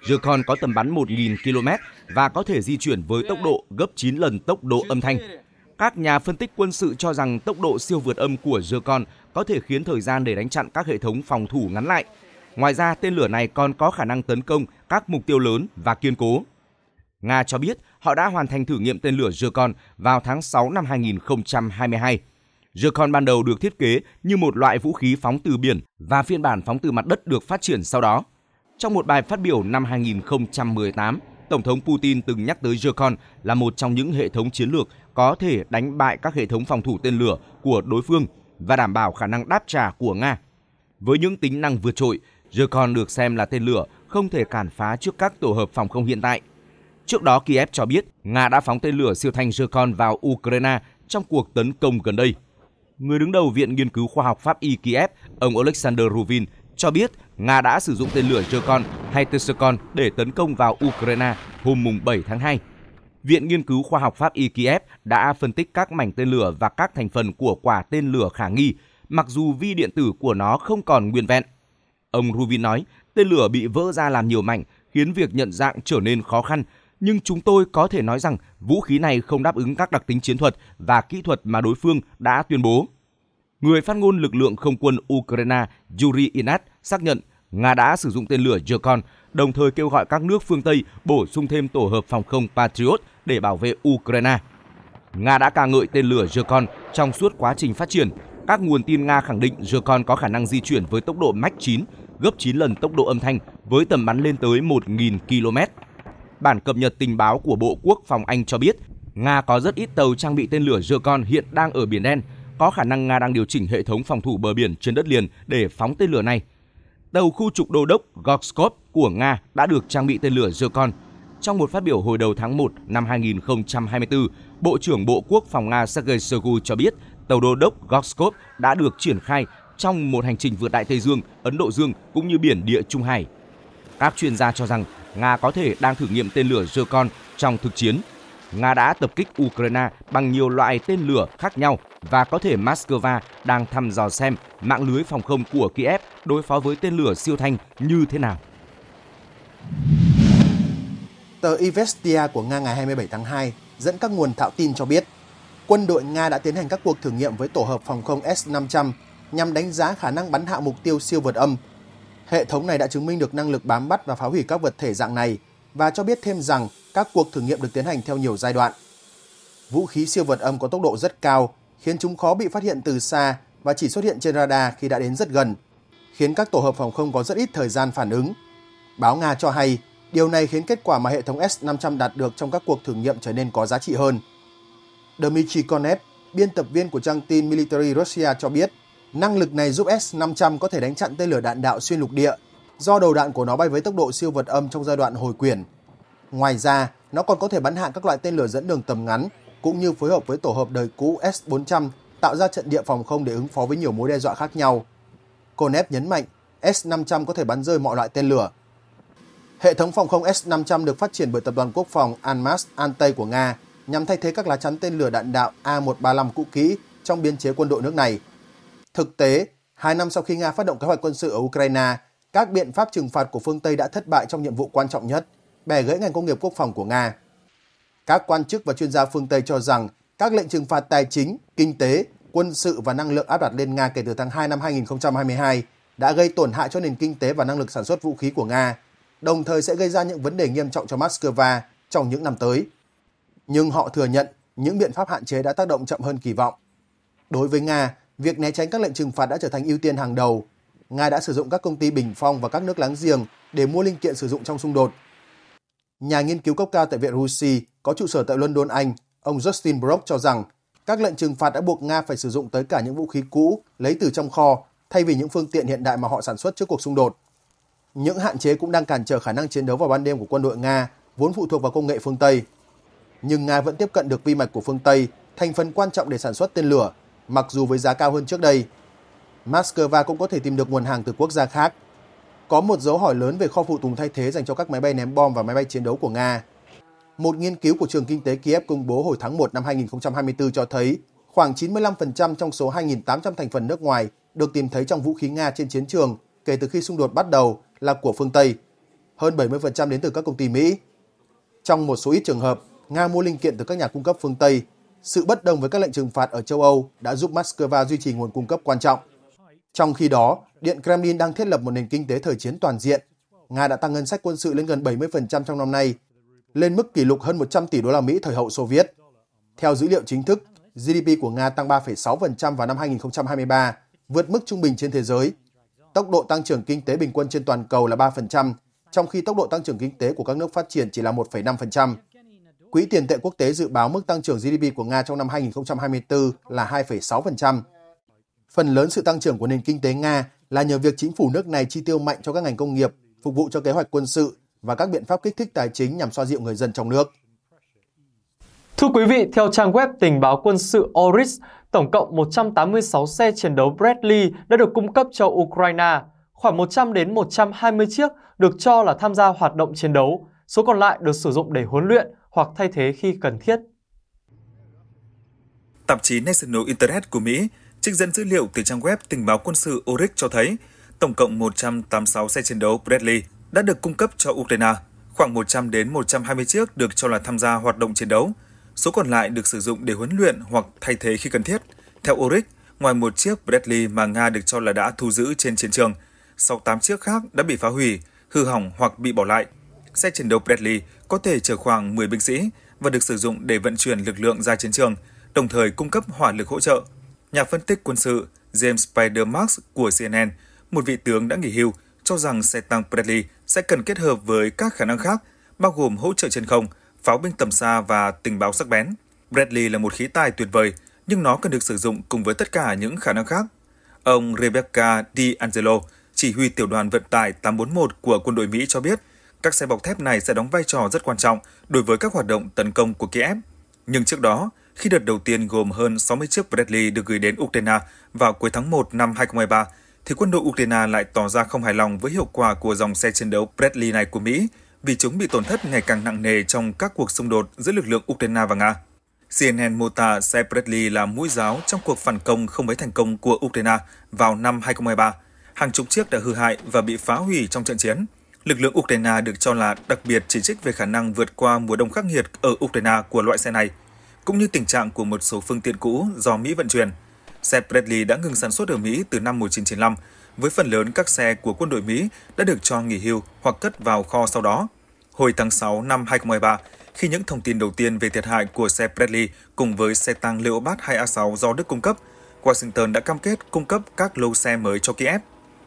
Jokon có tầm bắn 1.000 km và có thể di chuyển với tốc độ gấp 9 lần tốc độ âm thanh. Các nhà phân tích quân sự cho rằng tốc độ siêu vượt âm của Jokon có thể khiến thời gian để đánh chặn các hệ thống phòng thủ ngắn lại. Ngoài ra, tên lửa này còn có khả năng tấn công các mục tiêu lớn và kiên cố. Nga cho biết họ đã hoàn thành thử nghiệm tên lửa Zircon vào tháng 6 năm 2022. Zircon ban đầu được thiết kế như một loại vũ khí phóng từ biển và phiên bản phóng từ mặt đất được phát triển sau đó. Trong một bài phát biểu năm 2018, Tổng thống Putin từng nhắc tới Zircon là một trong những hệ thống chiến lược có thể đánh bại các hệ thống phòng thủ tên lửa của đối phương và đảm bảo khả năng đáp trả của Nga. Với những tính năng vượt trội, Zircon được xem là tên lửa không thể cản phá trước các tổ hợp phòng không hiện tại – Trước đó, Kiev cho biết Nga đã phóng tên lửa siêu thanh Zircon vào Ukraine trong cuộc tấn công gần đây. Người đứng đầu Viện Nghiên cứu Khoa học Pháp y Kiev, ông Alexander Ruvin, cho biết Nga đã sử dụng tên lửa Zircon hay Tessercon để tấn công vào Ukraine hôm 7 tháng 2. Viện Nghiên cứu Khoa học Pháp y Kiev đã phân tích các mảnh tên lửa và các thành phần của quả tên lửa khả nghi, mặc dù vi điện tử của nó không còn nguyên vẹn. Ông Ruvin nói, tên lửa bị vỡ ra làm nhiều mảnh, khiến việc nhận dạng trở nên khó khăn nhưng chúng tôi có thể nói rằng vũ khí này không đáp ứng các đặc tính chiến thuật và kỹ thuật mà đối phương đã tuyên bố. Người phát ngôn lực lượng không quân Ukraine Yuri Inat xác nhận Nga đã sử dụng tên lửa Jokon, đồng thời kêu gọi các nước phương Tây bổ sung thêm tổ hợp phòng không Patriot để bảo vệ Ukraine. Nga đã ca ngợi tên lửa Jokon trong suốt quá trình phát triển. Các nguồn tin Nga khẳng định Jokon có khả năng di chuyển với tốc độ Mach 9, gấp 9 lần tốc độ âm thanh với tầm bắn lên tới 1.000 km bản cập nhật tình báo của Bộ Quốc phòng Anh cho biết Nga có rất ít tàu trang bị tên lửa Zircon hiện đang ở Biển Đen. Có khả năng Nga đang điều chỉnh hệ thống phòng thủ bờ biển trên đất liền để phóng tên lửa này. Tàu khu trục đô đốc Gorskov của Nga đã được trang bị tên lửa Zircon. Trong một phát biểu hồi đầu tháng 1 năm 2024, Bộ trưởng Bộ Quốc phòng Nga Sergei Shoigu cho biết tàu đô đốc Gorskov đã được triển khai trong một hành trình vượt Đại Tây Dương, Ấn Độ Dương cũng như biển Địa Trung Hải. Các chuyên gia cho rằng Nga có thể đang thử nghiệm tên lửa Zircon trong thực chiến. Nga đã tập kích Ukraine bằng nhiều loại tên lửa khác nhau và có thể Moscow đang thăm dò xem mạng lưới phòng không của Kiev đối phó với tên lửa siêu thanh như thế nào. Tờ Ivestia của Nga ngày 27 tháng 2 dẫn các nguồn thạo tin cho biết, quân đội Nga đã tiến hành các cuộc thử nghiệm với tổ hợp phòng không S-500 nhằm đánh giá khả năng bắn hạ mục tiêu siêu vượt âm Hệ thống này đã chứng minh được năng lực bám bắt và phá hủy các vật thể dạng này và cho biết thêm rằng các cuộc thử nghiệm được tiến hành theo nhiều giai đoạn. Vũ khí siêu vật âm có tốc độ rất cao, khiến chúng khó bị phát hiện từ xa và chỉ xuất hiện trên radar khi đã đến rất gần, khiến các tổ hợp phòng không có rất ít thời gian phản ứng. Báo Nga cho hay, điều này khiến kết quả mà hệ thống S-500 đạt được trong các cuộc thử nghiệm trở nên có giá trị hơn. Dmitry Konev, biên tập viên của trang tin Military Russia cho biết, Năng lực này giúp S-500 có thể đánh chặn tên lửa đạn đạo xuyên lục địa do đầu đạn của nó bay với tốc độ siêu vượt âm trong giai đoạn hồi quyển. Ngoài ra, nó còn có thể bắn hạ các loại tên lửa dẫn đường tầm ngắn cũng như phối hợp với tổ hợp đời cũ S-400 tạo ra trận địa phòng không để ứng phó với nhiều mối đe dọa khác nhau. Konev nhấn mạnh S-500 có thể bắn rơi mọi loại tên lửa. Hệ thống phòng không S-500 được phát triển bởi Tập đoàn Quốc phòng Anmas Antey của Nga nhằm thay thế các lá chắn tên lửa đạn đạo A-135 cũ kỹ trong biên chế quân đội nước này – Thực tế, hai năm sau khi Nga phát động kế hoạch quân sự ở Ukraine, các biện pháp trừng phạt của phương Tây đã thất bại trong nhiệm vụ quan trọng nhất, bẻ gãy ngành công nghiệp quốc phòng của Nga. Các quan chức và chuyên gia phương Tây cho rằng các lệnh trừng phạt tài chính, kinh tế, quân sự và năng lượng áp đặt lên Nga kể từ tháng 2 năm 2022 đã gây tổn hại cho nền kinh tế và năng lực sản xuất vũ khí của Nga, đồng thời sẽ gây ra những vấn đề nghiêm trọng cho Moscow trong những năm tới. Nhưng họ thừa nhận những biện pháp hạn chế đã tác động chậm hơn kỳ vọng. Đối với Nga, Việc né tránh các lệnh trừng phạt đã trở thành ưu tiên hàng đầu. Nga đã sử dụng các công ty bình phong và các nước láng giềng để mua linh kiện sử dụng trong xung đột. Nhà nghiên cứu cấp cao tại Viện Rusi có trụ sở tại London, Anh, ông Justin Brock cho rằng các lệnh trừng phạt đã buộc Nga phải sử dụng tới cả những vũ khí cũ lấy từ trong kho thay vì những phương tiện hiện đại mà họ sản xuất trước cuộc xung đột. Những hạn chế cũng đang cản trở khả năng chiến đấu vào ban đêm của quân đội Nga, vốn phụ thuộc vào công nghệ phương Tây. Nhưng Nga vẫn tiếp cận được vi mạch của phương Tây, thành phần quan trọng để sản xuất tên lửa mặc dù với giá cao hơn trước đây. Moscow cũng có thể tìm được nguồn hàng từ quốc gia khác. Có một dấu hỏi lớn về kho phụ tùng thay thế dành cho các máy bay ném bom và máy bay chiến đấu của Nga. Một nghiên cứu của trường kinh tế Kiev công bố hồi tháng 1 năm 2024 cho thấy khoảng 95% trong số 2.800 thành phần nước ngoài được tìm thấy trong vũ khí Nga trên chiến trường kể từ khi xung đột bắt đầu là của phương Tây, hơn 70% đến từ các công ty Mỹ. Trong một số ít trường hợp, Nga mua linh kiện từ các nhà cung cấp phương Tây sự bất đồng với các lệnh trừng phạt ở châu Âu đã giúp Moscow duy trì nguồn cung cấp quan trọng. Trong khi đó, Điện Kremlin đang thiết lập một nền kinh tế thời chiến toàn diện. Nga đã tăng ngân sách quân sự lên gần 70% trong năm nay, lên mức kỷ lục hơn 100 tỷ đô la Mỹ thời hậu Xô Viết. Theo dữ liệu chính thức, GDP của Nga tăng 3,6% vào năm 2023, vượt mức trung bình trên thế giới. Tốc độ tăng trưởng kinh tế bình quân trên toàn cầu là 3%, trong khi tốc độ tăng trưởng kinh tế của các nước phát triển chỉ là 1,5%. Quỹ tiền tệ quốc tế dự báo mức tăng trưởng GDP của Nga trong năm 2024 là 2,6%. Phần lớn sự tăng trưởng của nền kinh tế Nga là nhờ việc chính phủ nước này chi tiêu mạnh cho các ngành công nghiệp, phục vụ cho kế hoạch quân sự và các biện pháp kích thích tài chính nhằm xoa dịu người dân trong nước. Thưa quý vị, theo trang web tình báo quân sự Oris, tổng cộng 186 xe chiến đấu Bradley đã được cung cấp cho Ukraine. Khoảng 100 đến 120 chiếc được cho là tham gia hoạt động chiến đấu, số còn lại được sử dụng để huấn luyện, hoặc thay thế khi cần thiết. Tạp chí National Internet của Mỹ trích dẫn dữ liệu từ trang web tình báo quân sự Oryx cho thấy tổng cộng 186 xe chiến đấu Bradley đã được cung cấp cho Ukraine, khoảng 100 đến 120 chiếc được cho là tham gia hoạt động chiến đấu, số còn lại được sử dụng để huấn luyện hoặc thay thế khi cần thiết. Theo Oryx, ngoài một chiếc Bradley mà Nga được cho là đã thu giữ trên chiến trường, 68 chiếc khác đã bị phá hủy, hư hỏng hoặc bị bỏ lại. Xe chiến đấu Bradley có thể chở khoảng 10 binh sĩ và được sử dụng để vận chuyển lực lượng ra chiến trường, đồng thời cung cấp hỏa lực hỗ trợ. Nhà phân tích quân sự James Spider Marks của CNN, một vị tướng đã nghỉ hưu, cho rằng xe tăng Bradley sẽ cần kết hợp với các khả năng khác, bao gồm hỗ trợ trên không, pháo binh tầm xa và tình báo sắc bén. Bradley là một khí tài tuyệt vời, nhưng nó cần được sử dụng cùng với tất cả những khả năng khác. Ông Rebecca D'Angelo, chỉ huy tiểu đoàn vận tải 841 của quân đội Mỹ cho biết, các xe bọc thép này sẽ đóng vai trò rất quan trọng đối với các hoạt động tấn công của Kiev. Nhưng trước đó, khi đợt đầu tiên gồm hơn 60 chiếc Bradley được gửi đến Ukraine vào cuối tháng 1 năm 2023, thì quân đội Ukraine lại tỏ ra không hài lòng với hiệu quả của dòng xe chiến đấu Bradley này của Mỹ vì chúng bị tổn thất ngày càng nặng nề trong các cuộc xung đột giữa lực lượng Ukraine và Nga. CNN mô tả xe Bradley là mũi giáo trong cuộc phản công không mấy thành công của Ukraine vào năm 2023. Hàng chục chiếc đã hư hại và bị phá hủy trong trận chiến. Lực lượng Ukraine được cho là đặc biệt chỉ trích về khả năng vượt qua mùa đông khắc nghiệt ở Ukraine của loại xe này, cũng như tình trạng của một số phương tiện cũ do Mỹ vận chuyển. Xe Bradley đã ngừng sản xuất ở Mỹ từ năm 1995, với phần lớn các xe của quân đội Mỹ đã được cho nghỉ hưu hoặc cất vào kho sau đó. Hồi tháng 6 năm 2023, khi những thông tin đầu tiên về thiệt hại của xe Bradley cùng với xe tăng Leopard 2A6 do Đức cung cấp, Washington đã cam kết cung cấp các lô xe mới cho Kiev.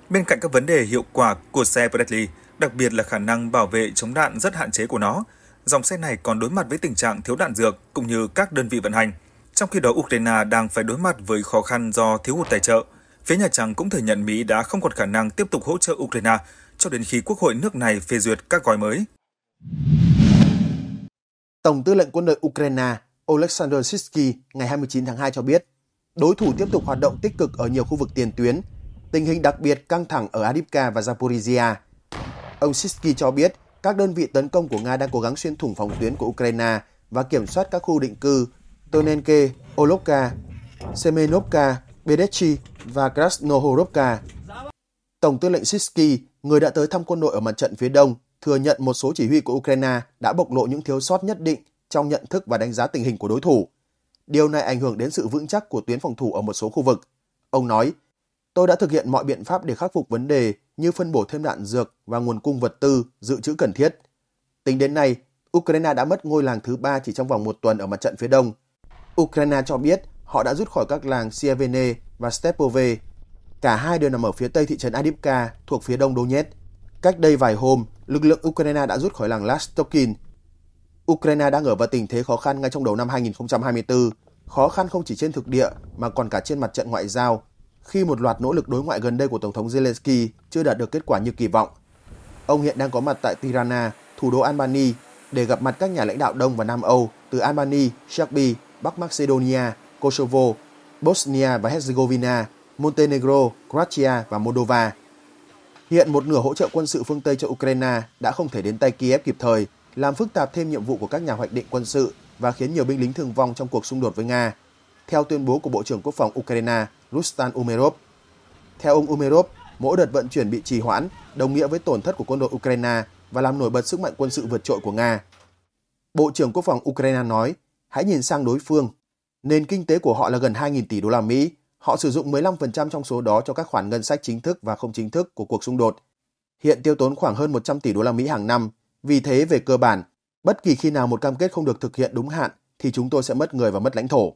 Bên cạnh các vấn đề hiệu quả của xe Bradley, đặc biệt là khả năng bảo vệ chống đạn rất hạn chế của nó. Dòng xe này còn đối mặt với tình trạng thiếu đạn dược cũng như các đơn vị vận hành. Trong khi đó, Ukraine đang phải đối mặt với khó khăn do thiếu hụt tài trợ. Phía Nhà Trắng cũng thừa nhận Mỹ đã không còn khả năng tiếp tục hỗ trợ Ukraine cho đến khi Quốc hội nước này phê duyệt các gói mới. Tổng tư lệnh quân đội Ukraine Oleksandr Sisky ngày 29 tháng 2 cho biết, đối thủ tiếp tục hoạt động tích cực ở nhiều khu vực tiền tuyến. Tình hình đặc biệt căng thẳng ở Adivka và Zaporizhia – Ông Sisky cho biết các đơn vị tấn công của Nga đang cố gắng xuyên thủng phòng tuyến của Ukraine và kiểm soát các khu định cư Tonenke, Olovka, Semenovka, Bedechi và Krasnohorovka. Tổng tư lệnh Sisky, người đã tới thăm quân đội ở mặt trận phía đông, thừa nhận một số chỉ huy của Ukraine đã bộc lộ những thiếu sót nhất định trong nhận thức và đánh giá tình hình của đối thủ. Điều này ảnh hưởng đến sự vững chắc của tuyến phòng thủ ở một số khu vực. Ông nói, tôi đã thực hiện mọi biện pháp để khắc phục vấn đề như phân bổ thêm đạn dược và nguồn cung vật tư dự trữ cần thiết. Tính đến nay, Ukraine đã mất ngôi làng thứ ba chỉ trong vòng một tuần ở mặt trận phía đông. Ukraine cho biết họ đã rút khỏi các làng Sievene và Stepove. Cả hai đều nằm ở phía tây thị trấn Adipka thuộc phía đông Donetsk. Cách đây vài hôm, lực lượng Ukraine đã rút khỏi làng Lastokin. Ukraine đang ở vào tình thế khó khăn ngay trong đầu năm 2024. Khó khăn không chỉ trên thực địa mà còn cả trên mặt trận ngoại giao khi một loạt nỗ lực đối ngoại gần đây của Tổng thống Zelensky chưa đạt được kết quả như kỳ vọng. Ông hiện đang có mặt tại Tirana, thủ đô Albany, để gặp mặt các nhà lãnh đạo Đông và Nam Âu từ Albany, Serbia, Bắc Macedonia, Kosovo, Bosnia và Herzegovina, Montenegro, Croatia và Moldova. Hiện một nửa hỗ trợ quân sự phương Tây cho Ukraine đã không thể đến tay Kiev kịp thời, làm phức tạp thêm nhiệm vụ của các nhà hoạch định quân sự và khiến nhiều binh lính thương vong trong cuộc xung đột với Nga theo tuyên bố của Bộ trưởng Quốc phòng Ukraine Rustan Umerov. Theo ông Umerov, mỗi đợt vận chuyển bị trì hoãn đồng nghĩa với tổn thất của quân đội Ukraine và làm nổi bật sức mạnh quân sự vượt trội của Nga. Bộ trưởng Quốc phòng Ukraine nói, hãy nhìn sang đối phương. Nền kinh tế của họ là gần 2.000 tỷ đô la Mỹ. Họ sử dụng 15% trong số đó cho các khoản ngân sách chính thức và không chính thức của cuộc xung đột. Hiện tiêu tốn khoảng hơn 100 tỷ đô la Mỹ hàng năm. Vì thế, về cơ bản, bất kỳ khi nào một cam kết không được thực hiện đúng hạn thì chúng tôi sẽ mất người và mất lãnh thổ.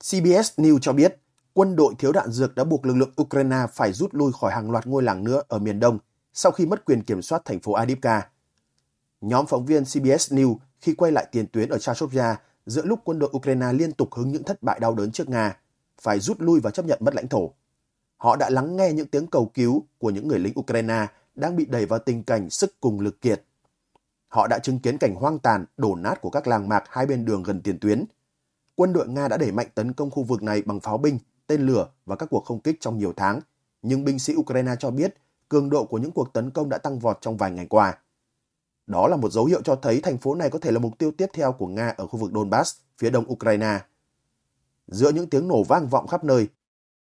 CBS News cho biết, quân đội thiếu đạn dược đã buộc lực lượng Ukraine phải rút lui khỏi hàng loạt ngôi làng nữa ở miền đông sau khi mất quyền kiểm soát thành phố Adivka. Nhóm phóng viên CBS News khi quay lại tiền tuyến ở Chashovia giữa lúc quân đội Ukraine liên tục hứng những thất bại đau đớn trước Nga, phải rút lui và chấp nhận mất lãnh thổ. Họ đã lắng nghe những tiếng cầu cứu của những người lính Ukraine đang bị đẩy vào tình cảnh sức cùng lực kiệt họ đã chứng kiến cảnh hoang tàn, đổ nát của các làng mạc hai bên đường gần tiền tuyến. Quân đội Nga đã đẩy mạnh tấn công khu vực này bằng pháo binh, tên lửa và các cuộc không kích trong nhiều tháng, nhưng binh sĩ Ukraine cho biết cường độ của những cuộc tấn công đã tăng vọt trong vài ngày qua. Đó là một dấu hiệu cho thấy thành phố này có thể là mục tiêu tiếp theo của Nga ở khu vực Donbass, phía đông Ukraine. Giữa những tiếng nổ vang vọng khắp nơi,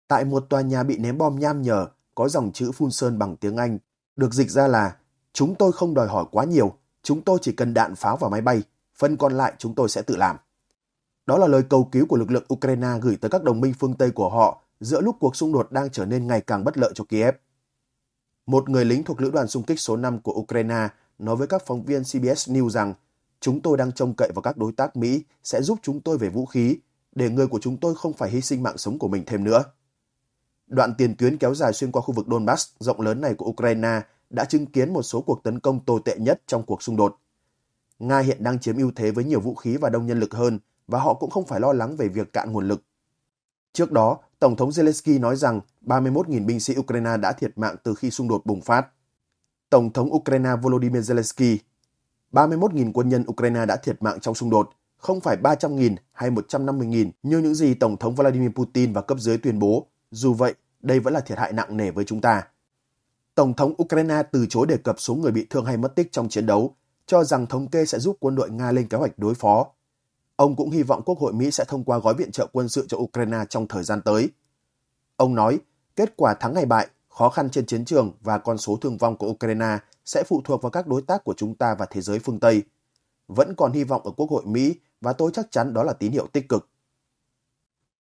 tại một tòa nhà bị ném bom nham nhở, có dòng chữ phun sơn bằng tiếng Anh, được dịch ra là Chúng tôi không đòi hỏi quá nhiều, Chúng tôi chỉ cần đạn pháo và máy bay, phần còn lại chúng tôi sẽ tự làm. Đó là lời cầu cứu của lực lượng Ukraine gửi tới các đồng minh phương Tây của họ giữa lúc cuộc xung đột đang trở nên ngày càng bất lợi cho Kiev. Một người lính thuộc lữ đoàn xung kích số 5 của Ukraine nói với các phóng viên CBS News rằng chúng tôi đang trông cậy vào các đối tác Mỹ sẽ giúp chúng tôi về vũ khí để người của chúng tôi không phải hy sinh mạng sống của mình thêm nữa. Đoạn tiền tuyến kéo dài xuyên qua khu vực Donbass rộng lớn này của Ukraine đã chứng kiến một số cuộc tấn công tồi tệ nhất trong cuộc xung đột. Nga hiện đang chiếm ưu thế với nhiều vũ khí và đông nhân lực hơn và họ cũng không phải lo lắng về việc cạn nguồn lực. Trước đó, Tổng thống Zelensky nói rằng 31.000 binh sĩ Ukraine đã thiệt mạng từ khi xung đột bùng phát. Tổng thống Ukraine Volodymyr Zelensky 31.000 quân nhân Ukraine đã thiệt mạng trong xung đột, không phải 300.000 hay 150.000 như những gì Tổng thống Vladimir Putin và cấp dưới tuyên bố. Dù vậy, đây vẫn là thiệt hại nặng nề với chúng ta. Tổng thống Ukraine từ chối đề cập số người bị thương hay mất tích trong chiến đấu, cho rằng thống kê sẽ giúp quân đội Nga lên kế hoạch đối phó. Ông cũng hy vọng Quốc hội Mỹ sẽ thông qua gói viện trợ quân sự cho Ukraine trong thời gian tới. Ông nói, kết quả thắng hay bại, khó khăn trên chiến trường và con số thương vong của Ukraine sẽ phụ thuộc vào các đối tác của chúng ta và thế giới phương Tây. Vẫn còn hy vọng ở Quốc hội Mỹ và tôi chắc chắn đó là tín hiệu tích cực.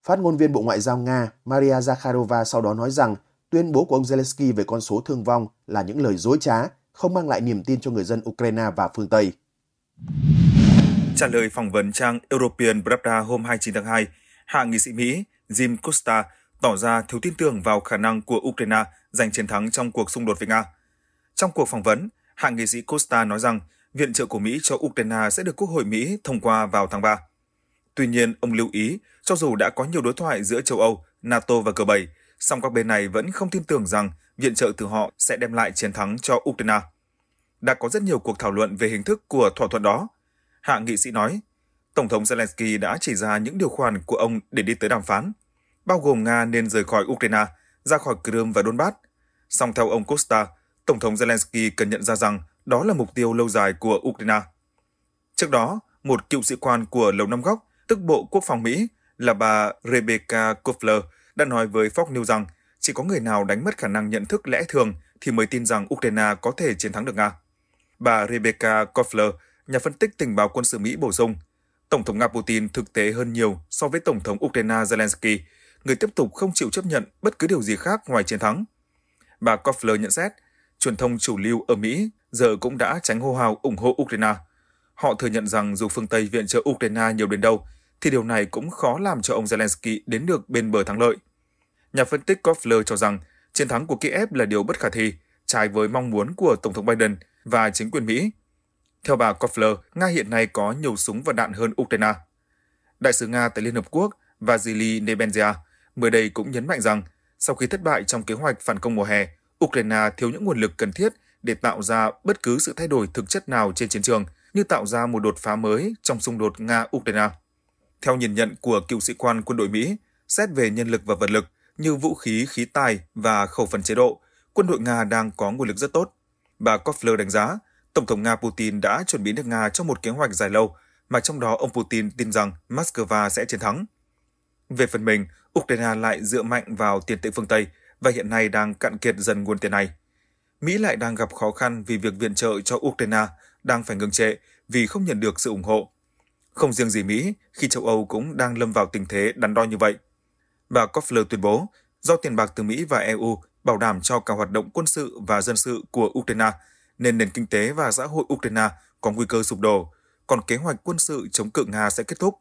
Phát ngôn viên Bộ Ngoại giao Nga Maria Zakharova sau đó nói rằng tuyên bố của ông Zelensky về con số thương vong là những lời dối trá, không mang lại niềm tin cho người dân Ukraine và phương Tây. Trả lời phỏng vấn trang European Pravda hôm 29 tháng 2, hạ nghị sĩ Mỹ Jim Costa tỏ ra thiếu tin tưởng vào khả năng của Ukraine giành chiến thắng trong cuộc xung đột với Nga. Trong cuộc phỏng vấn, hạ nghị sĩ Costa nói rằng viện trợ của Mỹ cho Ukraine sẽ được Quốc hội Mỹ thông qua vào tháng 3. Tuy nhiên, ông lưu ý, cho dù đã có nhiều đối thoại giữa châu Âu, NATO và G7, song các bên này vẫn không tin tưởng rằng viện trợ từ họ sẽ đem lại chiến thắng cho Ukraine. Đã có rất nhiều cuộc thảo luận về hình thức của thỏa thuận đó. Hạ nghị sĩ nói, Tổng thống Zelensky đã chỉ ra những điều khoản của ông để đi tới đàm phán, bao gồm Nga nên rời khỏi Ukraine, ra khỏi Crimea và Donbass. Song theo ông Costa, Tổng thống Zelensky cần nhận ra rằng đó là mục tiêu lâu dài của Ukraine. Trước đó, một cựu sĩ quan của Lầu Năm Góc, tức Bộ Quốc phòng Mỹ, là bà Rebecca Kofler, đã nói với Fox News rằng chỉ có người nào đánh mất khả năng nhận thức lẽ thường thì mới tin rằng Ukraine có thể chiến thắng được Nga. Bà Rebecca Kofler, nhà phân tích tình báo quân sự Mỹ bổ sung, Tổng thống Nga Putin thực tế hơn nhiều so với Tổng thống Ukraine Zelensky, người tiếp tục không chịu chấp nhận bất cứ điều gì khác ngoài chiến thắng. Bà Kofler nhận xét, truyền thông chủ lưu ở Mỹ giờ cũng đã tránh hô hào ủng hộ Ukraine. Họ thừa nhận rằng dù phương Tây viện trợ Ukraine nhiều đến đâu, thì điều này cũng khó làm cho ông Zelensky đến được bên bờ thắng lợi. Nhà phân tích Kofler cho rằng chiến thắng của Kiev là điều bất khả thi, trái với mong muốn của Tổng thống Biden và chính quyền Mỹ. Theo bà Kofler, Nga hiện nay có nhiều súng và đạn hơn Ukraine. Đại sứ Nga tại Liên Hợp Quốc Vasily Nebenzia mới đây cũng nhấn mạnh rằng sau khi thất bại trong kế hoạch phản công mùa hè, Ukraine thiếu những nguồn lực cần thiết để tạo ra bất cứ sự thay đổi thực chất nào trên chiến trường, như tạo ra một đột phá mới trong xung đột Nga-Ukraine. Theo nhìn nhận của cựu sĩ quan quân đội Mỹ, xét về nhân lực và vật lực như vũ khí, khí tài và khẩu phần chế độ, quân đội Nga đang có nguồn lực rất tốt. Bà Kofler đánh giá, Tổng thống Nga Putin đã chuẩn bị nước Nga trong một kế hoạch dài lâu, mà trong đó ông Putin tin rằng Moscow sẽ chiến thắng. Về phần mình, Ukraine lại dựa mạnh vào tiền tệ phương Tây và hiện nay đang cạn kiệt dần nguồn tiền này. Mỹ lại đang gặp khó khăn vì việc viện trợ cho Ukraine đang phải ngừng trệ vì không nhận được sự ủng hộ không riêng gì Mỹ, khi châu Âu cũng đang lâm vào tình thế đắn đo như vậy. Bà Koffler tuyên bố, do tiền bạc từ Mỹ và EU bảo đảm cho cả hoạt động quân sự và dân sự của Ukraine, nên nền kinh tế và xã hội Ukraine có nguy cơ sụp đổ, còn kế hoạch quân sự chống cự Nga sẽ kết thúc,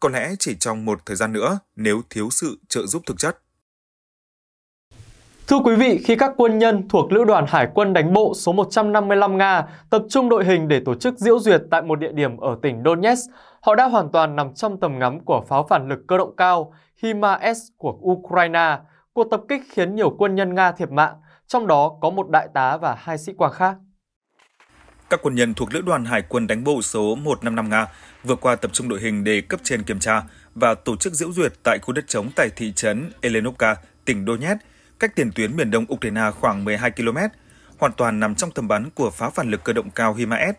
có lẽ chỉ trong một thời gian nữa nếu thiếu sự trợ giúp thực chất. Thưa quý vị, khi các quân nhân thuộc Lữ đoàn Hải quân đánh bộ số 155 Nga tập trung đội hình để tổ chức diễu duyệt tại một địa điểm ở tỉnh Donetsk, Họ đã hoàn toàn nằm trong tầm ngắm của pháo phản lực cơ động cao HIMARS của Ukraine. Cuộc tập kích khiến nhiều quân nhân Nga thiệt mạng, trong đó có một đại tá và hai sĩ quan khác. Các quân nhân thuộc Lữ đoàn Hải quân đánh bộ số 155 Nga vừa qua tập trung đội hình để cấp trên kiểm tra và tổ chức diễu duyệt tại khu đất trống tại thị trấn Elenovka, tỉnh Donetsk, cách tiền tuyến miền đông Ukraine khoảng 12 km, hoàn toàn nằm trong tầm bắn của pháo phản lực cơ động cao HIMARS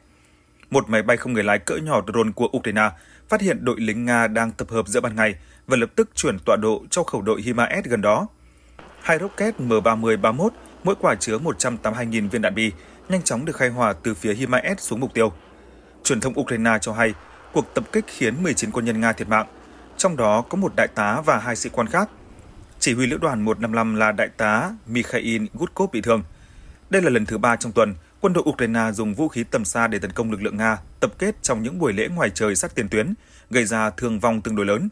một máy bay không người lái cỡ nhỏ drone của Ukraine phát hiện đội lính Nga đang tập hợp giữa ban ngày và lập tức chuyển tọa độ cho khẩu đội HIMARS gần đó. Hai rocket M30-31, mỗi quả chứa 182.000 viên đạn bi, nhanh chóng được khai hỏa từ phía HIMARS xuống mục tiêu. Truyền thông Ukraine cho hay, cuộc tập kích khiến 19 quân nhân Nga thiệt mạng, trong đó có một đại tá và hai sĩ quan khác. Chỉ huy lữ đoàn 155 là đại tá Mikhail Gutkov bị thương. Đây là lần thứ ba trong tuần – quân đội Ukraine dùng vũ khí tầm xa để tấn công lực lượng Nga, tập kết trong những buổi lễ ngoài trời sát tiền tuyến, gây ra thương vong tương đối lớn.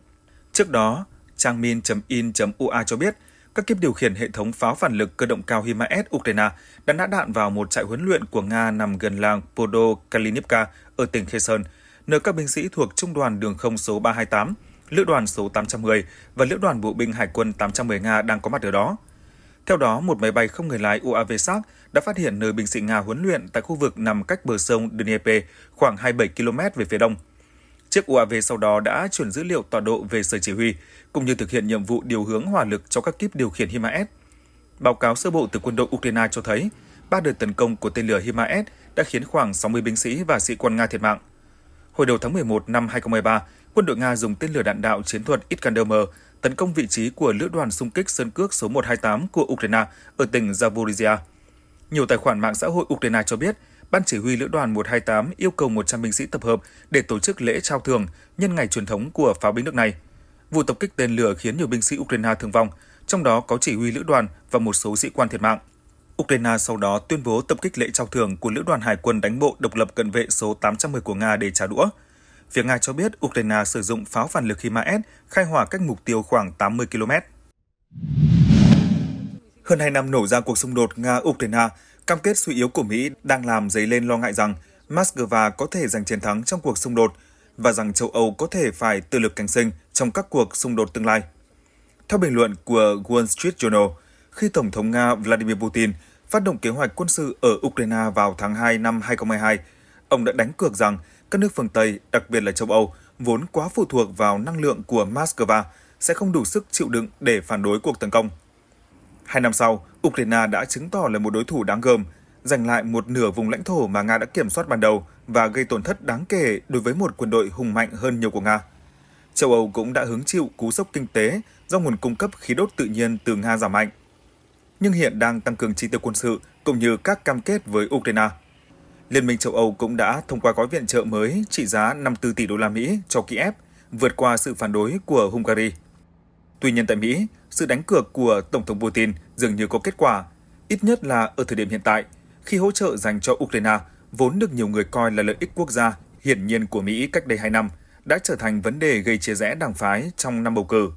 Trước đó, trang min.in.ua cho biết, các kiếp điều khiển hệ thống pháo phản lực cơ động cao HIMARS Ukraine đã nã đạn vào một trại huấn luyện của Nga nằm gần làng Podokalinivka ở tỉnh Kherson, nơi các binh sĩ thuộc Trung đoàn Đường không số 328, Lữ đoàn số 810 và Lữ đoàn Bộ binh Hải quân 810 Nga đang có mặt ở đó. Theo đó, một máy bay không người lái UAV SAC đã phát hiện nơi binh sĩ Nga huấn luyện tại khu vực nằm cách bờ sông Dnieper khoảng 27 km về phía đông. Chiếc UAV sau đó đã chuyển dữ liệu tọa độ về sở chỉ huy, cũng như thực hiện nhiệm vụ điều hướng hỏa lực cho các kíp điều khiển HIMARS. Báo cáo sơ bộ từ quân đội Ukraine cho thấy, ba đợt tấn công của tên lửa HIMARS đã khiến khoảng 60 binh sĩ và sĩ quan Nga thiệt mạng. Hồi đầu tháng 11 năm 2023, quân đội Nga dùng tên lửa đạn đạo chiến thuật Iskander-M tấn công vị trí của lữ đoàn xung kích Sơn Cước số 128 của Ukraine ở tỉnh Zaporizhia. Nhiều tài khoản mạng xã hội Ukraine cho biết, Ban chỉ huy lữ đoàn 128 yêu cầu 100 binh sĩ tập hợp để tổ chức lễ trao thưởng nhân ngày truyền thống của pháo binh nước này. Vụ tập kích tên lửa khiến nhiều binh sĩ Ukraine thương vong, trong đó có chỉ huy lữ đoàn và một số sĩ quan thiệt mạng. Ukraine sau đó tuyên bố tập kích lễ trao thưởng của lữ đoàn hải quân đánh bộ độc lập cận vệ số 810 của Nga để trả đũa. Phía Nga cho biết Ukraine sử dụng pháo phản lực HIMARS khai hỏa cách mục tiêu khoảng 80 km. Hơn 2 năm nổ ra cuộc xung đột Nga-Ukraine, cam kết suy yếu của Mỹ đang làm dấy lên lo ngại rằng Moscow có thể giành chiến thắng trong cuộc xung đột và rằng châu Âu có thể phải tự lực cánh sinh trong các cuộc xung đột tương lai. Theo bình luận của Wall Street Journal, khi Tổng thống Nga Vladimir Putin phát động kế hoạch quân sự ở Ukraine vào tháng 2 năm 2022, ông đã đánh cược rằng các nước phương Tây, đặc biệt là châu Âu, vốn quá phụ thuộc vào năng lượng của Moscow, sẽ không đủ sức chịu đựng để phản đối cuộc tấn công. Hai năm sau, Ukraine đã chứng tỏ là một đối thủ đáng gờm, giành lại một nửa vùng lãnh thổ mà Nga đã kiểm soát ban đầu và gây tổn thất đáng kể đối với một quân đội hùng mạnh hơn nhiều của Nga. Châu Âu cũng đã hứng chịu cú sốc kinh tế do nguồn cung cấp khí đốt tự nhiên từ Nga giảm mạnh, nhưng hiện đang tăng cường chi tiêu quân sự cũng như các cam kết với Ukraine. Liên minh châu Âu cũng đã thông qua gói viện trợ mới trị giá 54 tỷ đô la Mỹ cho Kiev, vượt qua sự phản đối của Hungary. Tuy nhiên tại Mỹ, sự đánh cược của Tổng thống Putin dường như có kết quả, ít nhất là ở thời điểm hiện tại, khi hỗ trợ dành cho Ukraine vốn được nhiều người coi là lợi ích quốc gia hiển nhiên của Mỹ cách đây 2 năm đã trở thành vấn đề gây chia rẽ đảng phái trong năm bầu cử.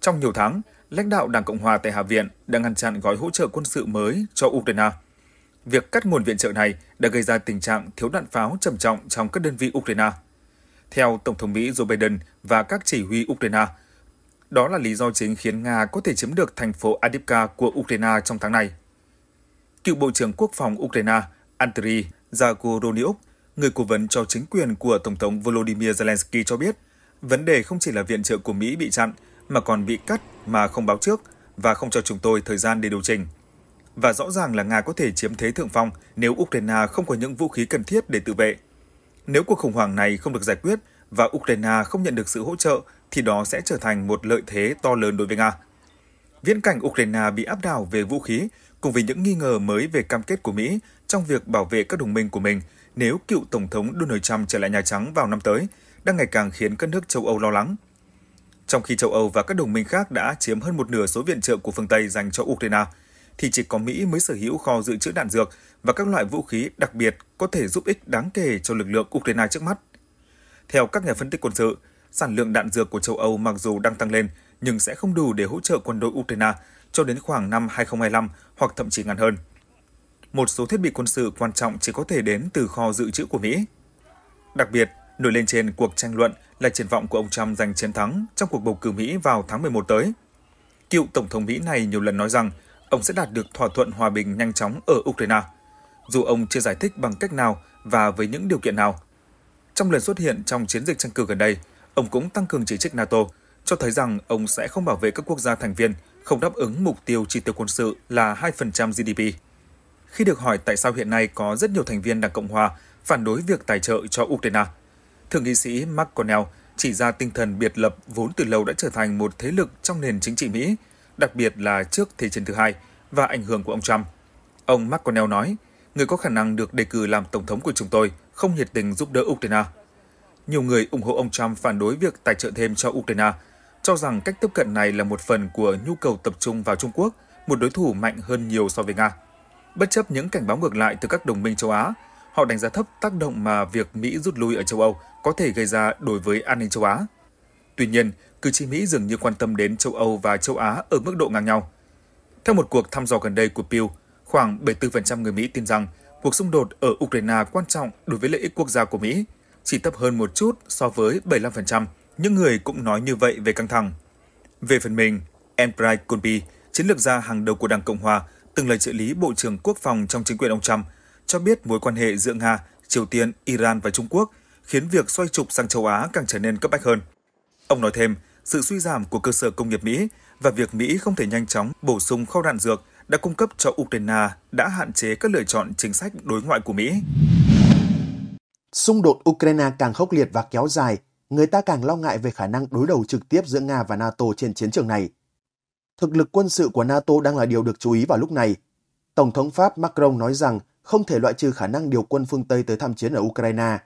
Trong nhiều tháng, lãnh đạo Đảng Cộng hòa tại Hạ viện đã ngăn chặn gói hỗ trợ quân sự mới cho Ukraine. Việc cắt nguồn viện trợ này đã gây ra tình trạng thiếu đạn pháo trầm trọng trong các đơn vị Ukraine. Theo Tổng thống Mỹ Joe Biden và các chỉ huy Ukraine, đó là lý do chính khiến Nga có thể chiếm được thành phố adipka của Ukraine trong tháng này. Cựu Bộ trưởng Quốc phòng Ukraine Antry Zagoroniuk, người cố vấn cho chính quyền của Tổng thống Volodymyr Zelensky cho biết, vấn đề không chỉ là viện trợ của Mỹ bị chặn, mà còn bị cắt mà không báo trước và không cho chúng tôi thời gian để điều chỉnh. Và rõ ràng là Nga có thể chiếm thế thượng phong nếu Ukraine không có những vũ khí cần thiết để tự vệ. Nếu cuộc khủng hoảng này không được giải quyết và Ukraine không nhận được sự hỗ trợ thì đó sẽ trở thành một lợi thế to lớn đối với Nga. Viễn cảnh Ukraine bị áp đảo về vũ khí cùng với những nghi ngờ mới về cam kết của Mỹ trong việc bảo vệ các đồng minh của mình nếu cựu Tổng thống Donald Trump trở lại Nhà Trắng vào năm tới đang ngày càng khiến các nước châu Âu lo lắng. Trong khi châu Âu và các đồng minh khác đã chiếm hơn một nửa số viện trợ của phương Tây dành cho Ukraine, thì chỉ có Mỹ mới sở hữu kho dự trữ đạn dược và các loại vũ khí đặc biệt có thể giúp ích đáng kể cho lực lượng Ukraine trước mắt. Theo các nhà phân tích quân sự, sản lượng đạn dược của châu Âu mặc dù đang tăng lên, nhưng sẽ không đủ để hỗ trợ quân đội Ukraine cho đến khoảng năm 2025 hoặc thậm chí ngắn hơn. Một số thiết bị quân sự quan trọng chỉ có thể đến từ kho dự trữ của Mỹ. Đặc biệt, nổi lên trên cuộc tranh luận là triển vọng của ông Trump giành chiến thắng trong cuộc bầu cử Mỹ vào tháng 11 tới. Cựu Tổng thống Mỹ này nhiều lần nói rằng ông sẽ đạt được thỏa thuận hòa bình nhanh chóng ở Ukraine, dù ông chưa giải thích bằng cách nào và với những điều kiện nào. Trong lần xuất hiện trong chiến dịch tranh cử gần đây, Ông cũng tăng cường chỉ trích NATO, cho thấy rằng ông sẽ không bảo vệ các quốc gia thành viên không đáp ứng mục tiêu chi tiêu quân sự là 2% GDP. Khi được hỏi tại sao hiện nay có rất nhiều thành viên Đảng Cộng Hòa phản đối việc tài trợ cho Ukraine, Thượng nghị sĩ Mark Cornell chỉ ra tinh thần biệt lập vốn từ lâu đã trở thành một thế lực trong nền chính trị Mỹ, đặc biệt là trước Thế chiến thứ hai và ảnh hưởng của ông Trump. Ông Mark Cornell nói, người có khả năng được đề cử làm tổng thống của chúng tôi không nhiệt tình giúp đỡ Ukraine – nhiều người ủng hộ ông Trump phản đối việc tài trợ thêm cho Ukraine, cho rằng cách tiếp cận này là một phần của nhu cầu tập trung vào Trung Quốc, một đối thủ mạnh hơn nhiều so với Nga. Bất chấp những cảnh báo ngược lại từ các đồng minh châu Á, họ đánh giá thấp tác động mà việc Mỹ rút lui ở châu Âu có thể gây ra đối với an ninh châu Á. Tuy nhiên, cử tri Mỹ dường như quan tâm đến châu Âu và châu Á ở mức độ ngang nhau. Theo một cuộc thăm dò gần đây của Pew, khoảng 74% người Mỹ tin rằng cuộc xung đột ở Ukraine quan trọng đối với lợi ích quốc gia của Mỹ – chỉ thấp hơn một chút so với 75%, những người cũng nói như vậy về căng thẳng. Về phần mình, Enbright Colby, chiến lược gia hàng đầu của Đảng Cộng Hòa, từng là trợ lý Bộ trưởng Quốc phòng trong chính quyền ông Trump, cho biết mối quan hệ giữa Nga, Triều Tiên, Iran và Trung Quốc khiến việc xoay trục sang châu Á càng trở nên cấp bách hơn. Ông nói thêm, sự suy giảm của cơ sở công nghiệp Mỹ và việc Mỹ không thể nhanh chóng bổ sung kho đạn dược đã cung cấp cho Ukraine đã hạn chế các lựa chọn chính sách đối ngoại của Mỹ. Xung đột Ukraine càng khốc liệt và kéo dài, người ta càng lo ngại về khả năng đối đầu trực tiếp giữa Nga và NATO trên chiến trường này. Thực lực quân sự của NATO đang là điều được chú ý vào lúc này. Tổng thống Pháp Macron nói rằng không thể loại trừ khả năng điều quân phương Tây tới tham chiến ở Ukraine.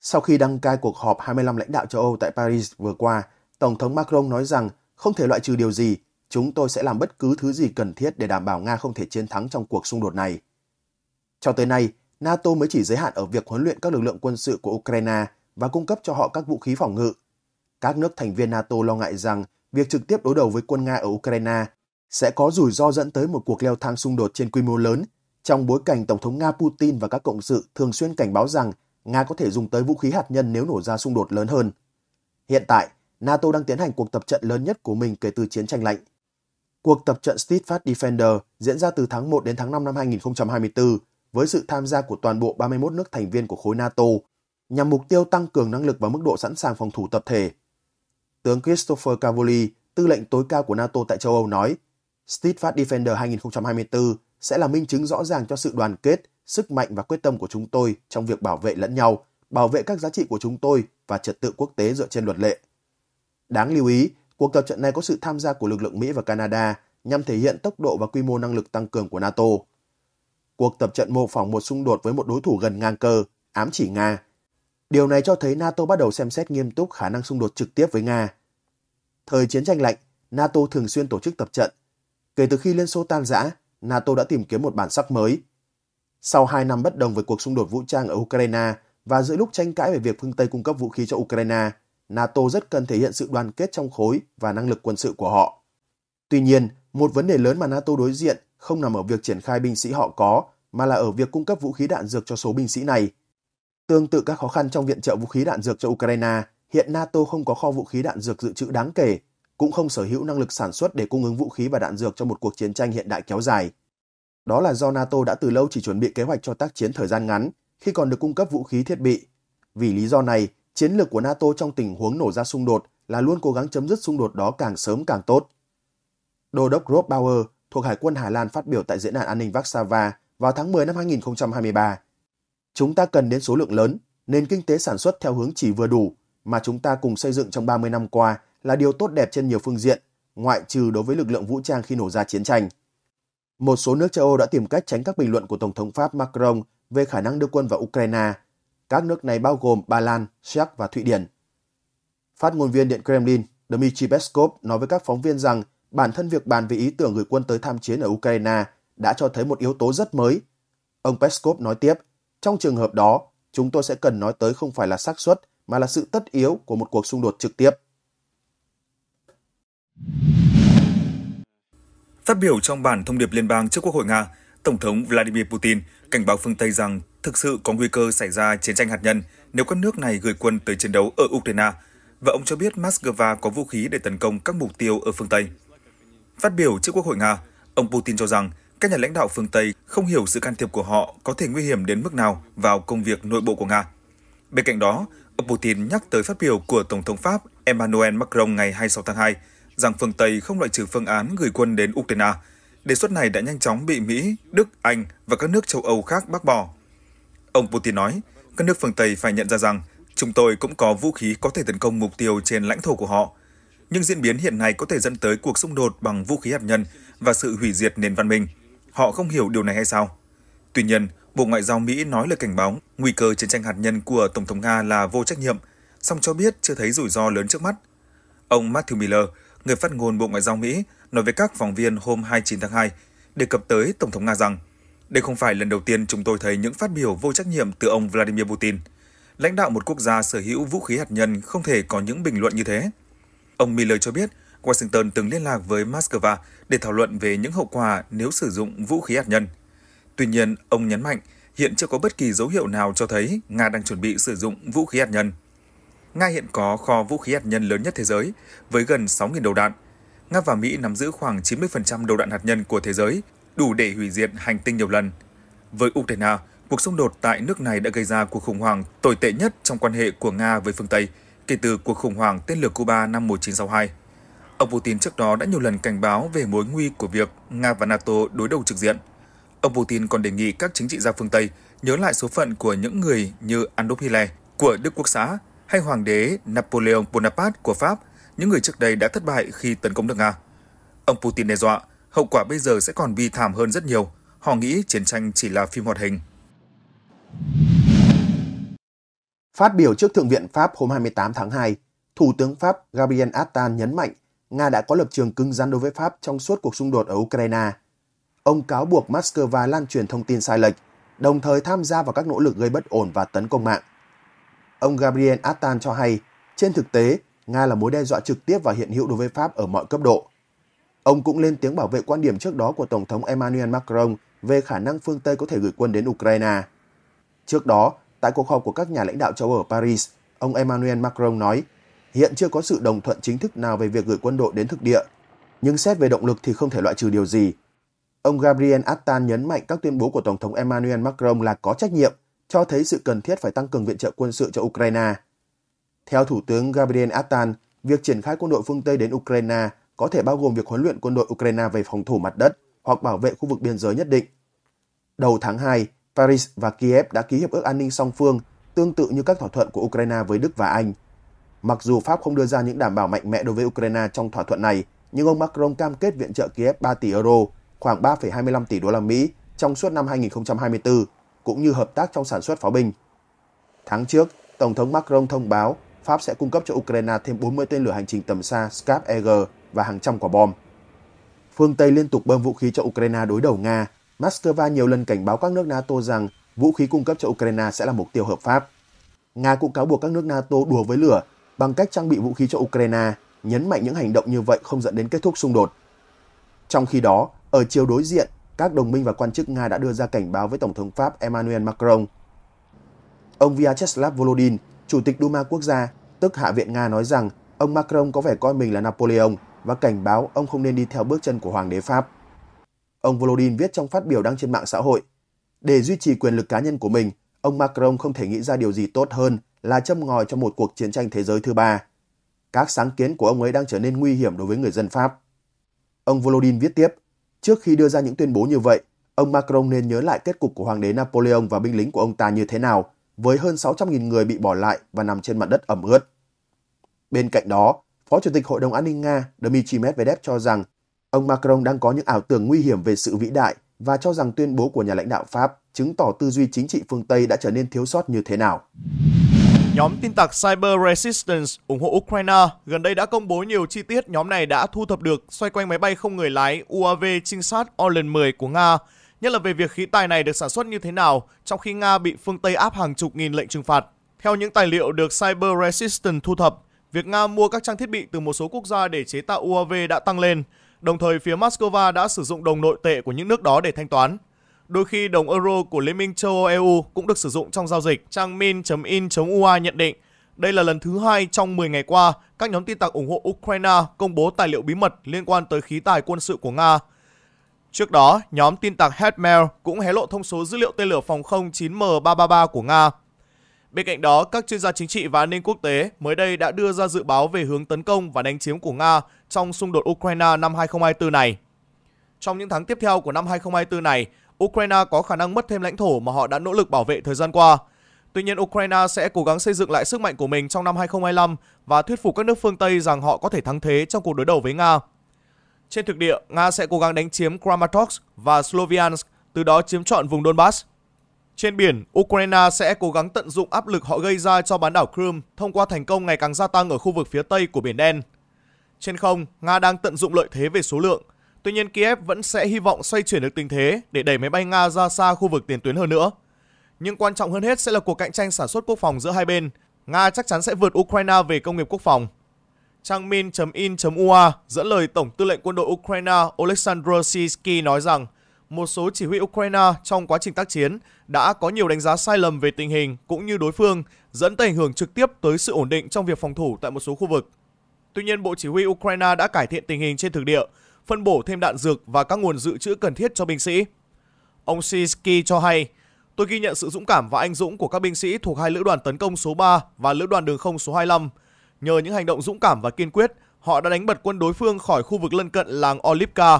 Sau khi đăng cai cuộc họp 25 lãnh đạo châu Âu tại Paris vừa qua, Tổng thống Macron nói rằng không thể loại trừ điều gì, chúng tôi sẽ làm bất cứ thứ gì cần thiết để đảm bảo Nga không thể chiến thắng trong cuộc xung đột này. Cho tới nay, NATO mới chỉ giới hạn ở việc huấn luyện các lực lượng quân sự của Ukraine và cung cấp cho họ các vũ khí phòng ngự. Các nước thành viên NATO lo ngại rằng việc trực tiếp đối đầu với quân Nga ở Ukraine sẽ có rủi ro dẫn tới một cuộc leo thang xung đột trên quy mô lớn trong bối cảnh Tổng thống Nga Putin và các cộng sự thường xuyên cảnh báo rằng Nga có thể dùng tới vũ khí hạt nhân nếu nổ ra xung đột lớn hơn. Hiện tại, NATO đang tiến hành cuộc tập trận lớn nhất của mình kể từ chiến tranh lạnh. Cuộc tập trận Steadfast Defender diễn ra từ tháng 1 đến tháng 5 năm 2024 với sự tham gia của toàn bộ 31 nước thành viên của khối NATO nhằm mục tiêu tăng cường năng lực và mức độ sẵn sàng phòng thủ tập thể. Tướng Christopher Cavoli, tư lệnh tối cao của NATO tại châu Âu nói, Steadfast Defender 2024 sẽ là minh chứng rõ ràng cho sự đoàn kết, sức mạnh và quyết tâm của chúng tôi trong việc bảo vệ lẫn nhau, bảo vệ các giá trị của chúng tôi và trật tự quốc tế dựa trên luật lệ. Đáng lưu ý, cuộc tập trận này có sự tham gia của lực lượng Mỹ và Canada nhằm thể hiện tốc độ và quy mô năng lực tăng cường của NATO cuộc tập trận mô phỏng một xung đột với một đối thủ gần ngang cơ, ám chỉ Nga. Điều này cho thấy NATO bắt đầu xem xét nghiêm túc khả năng xung đột trực tiếp với Nga. Thời chiến tranh lạnh, NATO thường xuyên tổ chức tập trận. Kể từ khi Liên Xô tan rã, NATO đã tìm kiếm một bản sắc mới. Sau 2 năm bất đồng với cuộc xung đột vũ trang ở Ukraine và giữa lúc tranh cãi về việc phương Tây cung cấp vũ khí cho Ukraine, NATO rất cần thể hiện sự đoàn kết trong khối và năng lực quân sự của họ. Tuy nhiên, một vấn đề lớn mà NATO đối diện không nằm ở việc triển khai binh sĩ họ có mà là ở việc cung cấp vũ khí đạn dược cho số binh sĩ này. Tương tự các khó khăn trong viện trợ vũ khí đạn dược cho Ukraine, hiện NATO không có kho vũ khí đạn dược dự trữ đáng kể, cũng không sở hữu năng lực sản xuất để cung ứng vũ khí và đạn dược cho một cuộc chiến tranh hiện đại kéo dài. Đó là do NATO đã từ lâu chỉ chuẩn bị kế hoạch cho tác chiến thời gian ngắn khi còn được cung cấp vũ khí thiết bị. Vì lý do này, chiến lược của NATO trong tình huống nổ ra xung đột là luôn cố gắng chấm dứt xung đột đó càng sớm càng tốt. Đô đốc Rob Bauer thuộc Hải quân Hà Lan phát biểu tại diễn đàn an ninh Warsaw vào tháng 10 năm 2023. Chúng ta cần đến số lượng lớn, nền kinh tế sản xuất theo hướng chỉ vừa đủ mà chúng ta cùng xây dựng trong 30 năm qua là điều tốt đẹp trên nhiều phương diện, ngoại trừ đối với lực lượng vũ trang khi nổ ra chiến tranh. Một số nước châu Âu đã tìm cách tránh các bình luận của Tổng thống Pháp Macron về khả năng đưa quân vào Ukraine. Các nước này bao gồm Ba Lan, Séc và Thụy Điển. Phát ngôn viên Điện Kremlin Dmitry Peskov nói với các phóng viên rằng bản thân việc bàn về ý tưởng gửi quân tới tham chiến ở Ukraine đã cho thấy một yếu tố rất mới. Ông Peskov nói tiếp, trong trường hợp đó, chúng tôi sẽ cần nói tới không phải là xác suất mà là sự tất yếu của một cuộc xung đột trực tiếp. Phát biểu trong bản thông điệp liên bang trước Quốc hội Nga, Tổng thống Vladimir Putin cảnh báo phương Tây rằng thực sự có nguy cơ xảy ra chiến tranh hạt nhân nếu các nước này gửi quân tới chiến đấu ở Ukraine, và ông cho biết Moscow có vũ khí để tấn công các mục tiêu ở phương Tây. Phát biểu trước Quốc hội Nga, ông Putin cho rằng các nhà lãnh đạo phương Tây không hiểu sự can thiệp của họ có thể nguy hiểm đến mức nào vào công việc nội bộ của Nga. Bên cạnh đó, ông Putin nhắc tới phát biểu của Tổng thống Pháp Emmanuel Macron ngày 26 tháng 2 rằng phương Tây không loại trừ phương án gửi quân đến Ukraine. Đề xuất này đã nhanh chóng bị Mỹ, Đức, Anh và các nước châu Âu khác bác bỏ. Ông Putin nói, các nước phương Tây phải nhận ra rằng chúng tôi cũng có vũ khí có thể tấn công mục tiêu trên lãnh thổ của họ. Nhưng diễn biến hiện nay có thể dẫn tới cuộc xung đột bằng vũ khí hạt nhân và sự hủy diệt nền văn minh – Họ không hiểu điều này hay sao? Tuy nhiên, Bộ Ngoại giao Mỹ nói lời cảnh báo nguy cơ chiến tranh hạt nhân của Tổng thống Nga là vô trách nhiệm, song cho biết chưa thấy rủi ro lớn trước mắt. Ông Matthew Miller, người phát ngôn Bộ Ngoại giao Mỹ, nói với các phóng viên hôm 29 tháng 2, đề cập tới Tổng thống Nga rằng đây không phải lần đầu tiên chúng tôi thấy những phát biểu vô trách nhiệm từ ông Vladimir Putin. Lãnh đạo một quốc gia sở hữu vũ khí hạt nhân không thể có những bình luận như thế. Ông Miller cho biết Washington từng liên lạc với Moscow để thảo luận về những hậu quả nếu sử dụng vũ khí hạt nhân. Tuy nhiên, ông nhấn mạnh hiện chưa có bất kỳ dấu hiệu nào cho thấy Nga đang chuẩn bị sử dụng vũ khí hạt nhân. Nga hiện có kho vũ khí hạt nhân lớn nhất thế giới với gần 6.000 đầu đạn. Nga và Mỹ nắm giữ khoảng 90% đầu đạn hạt nhân của thế giới, đủ để hủy diệt hành tinh nhiều lần. Với Ukraine, cuộc xung đột tại nước này đã gây ra cuộc khủng hoảng tồi tệ nhất trong quan hệ của Nga với phương Tây kể từ cuộc khủng hoảng tên lửa Cuba năm 1962. Ông Putin trước đó đã nhiều lần cảnh báo về mối nguy của việc Nga và NATO đối đầu trực diện. Ông Putin còn đề nghị các chính trị gia phương Tây nhớ lại số phận của những người như Adolf Hitler của Đức Quốc xã hay Hoàng đế Napoleon Bonaparte của Pháp, những người trước đây đã thất bại khi tấn công nước Nga. Ông Putin đe dọa, hậu quả bây giờ sẽ còn bi thảm hơn rất nhiều. Họ nghĩ chiến tranh chỉ là phim hoạt hình. Phát biểu trước Thượng viện Pháp hôm 28 tháng 2, Thủ tướng Pháp Gabriel Attal nhấn mạnh Nga đã có lập trường cứng rắn đối với Pháp trong suốt cuộc xung đột ở Ukraine. Ông cáo buộc Moscow lan truyền thông tin sai lệch, đồng thời tham gia vào các nỗ lực gây bất ổn và tấn công mạng. Ông Gabriel Attan cho hay, trên thực tế, Nga là mối đe dọa trực tiếp và hiện hữu đối với Pháp ở mọi cấp độ. Ông cũng lên tiếng bảo vệ quan điểm trước đó của Tổng thống Emmanuel Macron về khả năng phương Tây có thể gửi quân đến Ukraine. Trước đó, tại cuộc họp của các nhà lãnh đạo châu Âu ở Paris, ông Emmanuel Macron nói hiện chưa có sự đồng thuận chính thức nào về việc gửi quân đội đến thực địa, nhưng xét về động lực thì không thể loại trừ điều gì. Ông Gabriel Attal nhấn mạnh các tuyên bố của Tổng thống Emmanuel Macron là có trách nhiệm, cho thấy sự cần thiết phải tăng cường viện trợ quân sự cho Ukraine. Theo Thủ tướng Gabriel Attal, việc triển khai quân đội phương Tây đến Ukraine có thể bao gồm việc huấn luyện quân đội Ukraine về phòng thủ mặt đất hoặc bảo vệ khu vực biên giới nhất định. Đầu tháng 2, Paris và Kiev đã ký hiệp ước an ninh song phương tương tự như các thỏa thuận của Ukraine với Đức và Anh. Mặc dù Pháp không đưa ra những đảm bảo mạnh mẽ đối với Ukraine trong thỏa thuận này, nhưng ông Macron cam kết viện trợ Kiev 3 tỷ euro, khoảng 3,25 tỷ đô la Mỹ trong suốt năm 2024, cũng như hợp tác trong sản xuất pháo binh. Tháng trước, Tổng thống Macron thông báo Pháp sẽ cung cấp cho Ukraine thêm 40 tên lửa hành trình tầm xa Scap EG và hàng trăm quả bom. Phương Tây liên tục bơm vũ khí cho Ukraine đối đầu Nga. Moscow nhiều lần cảnh báo các nước NATO rằng vũ khí cung cấp cho Ukraine sẽ là mục tiêu hợp pháp. Nga cũng cáo buộc các nước NATO đùa với lửa bằng cách trang bị vũ khí cho Ukraine, nhấn mạnh những hành động như vậy không dẫn đến kết thúc xung đột. Trong khi đó, ở chiều đối diện, các đồng minh và quan chức Nga đã đưa ra cảnh báo với Tổng thống Pháp Emmanuel Macron. Ông Vyacheslav Volodin, Chủ tịch Duma Quốc gia, tức Hạ viện Nga nói rằng ông Macron có vẻ coi mình là Napoleon và cảnh báo ông không nên đi theo bước chân của Hoàng đế Pháp. Ông Volodin viết trong phát biểu đăng trên mạng xã hội, để duy trì quyền lực cá nhân của mình, ông Macron không thể nghĩ ra điều gì tốt hơn là châm ngòi cho một cuộc chiến tranh thế giới thứ ba. Các sáng kiến của ông ấy đang trở nên nguy hiểm đối với người dân Pháp. Ông Volodin viết tiếp, trước khi đưa ra những tuyên bố như vậy, ông Macron nên nhớ lại kết cục của hoàng đế Napoleon và binh lính của ông ta như thế nào, với hơn 600.000 người bị bỏ lại và nằm trên mặt đất ẩm ướt. Bên cạnh đó, Phó Chủ tịch Hội đồng An ninh Nga Dmitry Medvedev cho rằng ông Macron đang có những ảo tưởng nguy hiểm về sự vĩ đại và cho rằng tuyên bố của nhà lãnh đạo Pháp chứng tỏ tư duy chính trị phương Tây đã trở nên thiếu sót như thế nào. Nhóm tin tặc Cyber Resistance ủng hộ Ukraine gần đây đã công bố nhiều chi tiết nhóm này đã thu thập được xoay quanh máy bay không người lái UAV trinh sát Orlan 10 của Nga, nhất là về việc khí tài này được sản xuất như thế nào trong khi Nga bị phương Tây áp hàng chục nghìn lệnh trừng phạt. Theo những tài liệu được Cyber Resistance thu thập, việc Nga mua các trang thiết bị từ một số quốc gia để chế tạo UAV đã tăng lên, đồng thời phía Moscow đã sử dụng đồng nội tệ của những nước đó để thanh toán. Đôi khi đồng euro của Liên minh châu Âu EU cũng được sử dụng trong giao dịch. Trang min.in.ua nhận định đây là lần thứ hai trong 10 ngày qua các nhóm tin tặc ủng hộ Ukraine công bố tài liệu bí mật liên quan tới khí tài quân sự của Nga. Trước đó, nhóm tin tặc Hetmail cũng hé lộ thông số dữ liệu tên lửa phòng không 9M333 của Nga. Bên cạnh đó, các chuyên gia chính trị và an ninh quốc tế mới đây đã đưa ra dự báo về hướng tấn công và đánh chiếm của Nga trong xung đột Ukraine năm 2024 này. Trong những tháng tiếp theo của năm 2024 này, Ukraine có khả năng mất thêm lãnh thổ mà họ đã nỗ lực bảo vệ thời gian qua. Tuy nhiên, Ukraine sẽ cố gắng xây dựng lại sức mạnh của mình trong năm 2025 và thuyết phục các nước phương Tây rằng họ có thể thắng thế trong cuộc đối đầu với Nga. Trên thực địa, Nga sẽ cố gắng đánh chiếm Kramatorsk và Sloviansk, từ đó chiếm trọn vùng Donbass. Trên biển, Ukraine sẽ cố gắng tận dụng áp lực họ gây ra cho bán đảo Crimea thông qua thành công ngày càng gia tăng ở khu vực phía tây của Biển Đen. Trên không, Nga đang tận dụng lợi thế về số lượng, Tuy nhiên Kiev vẫn sẽ hy vọng xoay chuyển được tình thế để đẩy máy bay Nga ra xa khu vực tiền tuyến hơn nữa. Nhưng quan trọng hơn hết sẽ là cuộc cạnh tranh sản xuất quốc phòng giữa hai bên. Nga chắc chắn sẽ vượt Ukraine về công nghiệp quốc phòng. Trang min.in.ua dẫn lời Tổng tư lệnh quân đội Ukraine Oleksandr Sisky nói rằng một số chỉ huy Ukraine trong quá trình tác chiến đã có nhiều đánh giá sai lầm về tình hình cũng như đối phương, dẫn tới ảnh hưởng trực tiếp tới sự ổn định trong việc phòng thủ tại một số khu vực. Tuy nhiên, Bộ Chỉ huy Ukraine đã cải thiện tình hình trên thực địa phân bổ thêm đạn dược và các nguồn dự trữ cần thiết cho binh sĩ. Ông Siski cho hay, tôi ghi nhận sự dũng cảm và anh dũng của các binh sĩ thuộc hai lữ đoàn tấn công số 3 và lữ đoàn đường không số 25. Nhờ những hành động dũng cảm và kiên quyết, họ đã đánh bật quân đối phương khỏi khu vực lân cận làng Olipka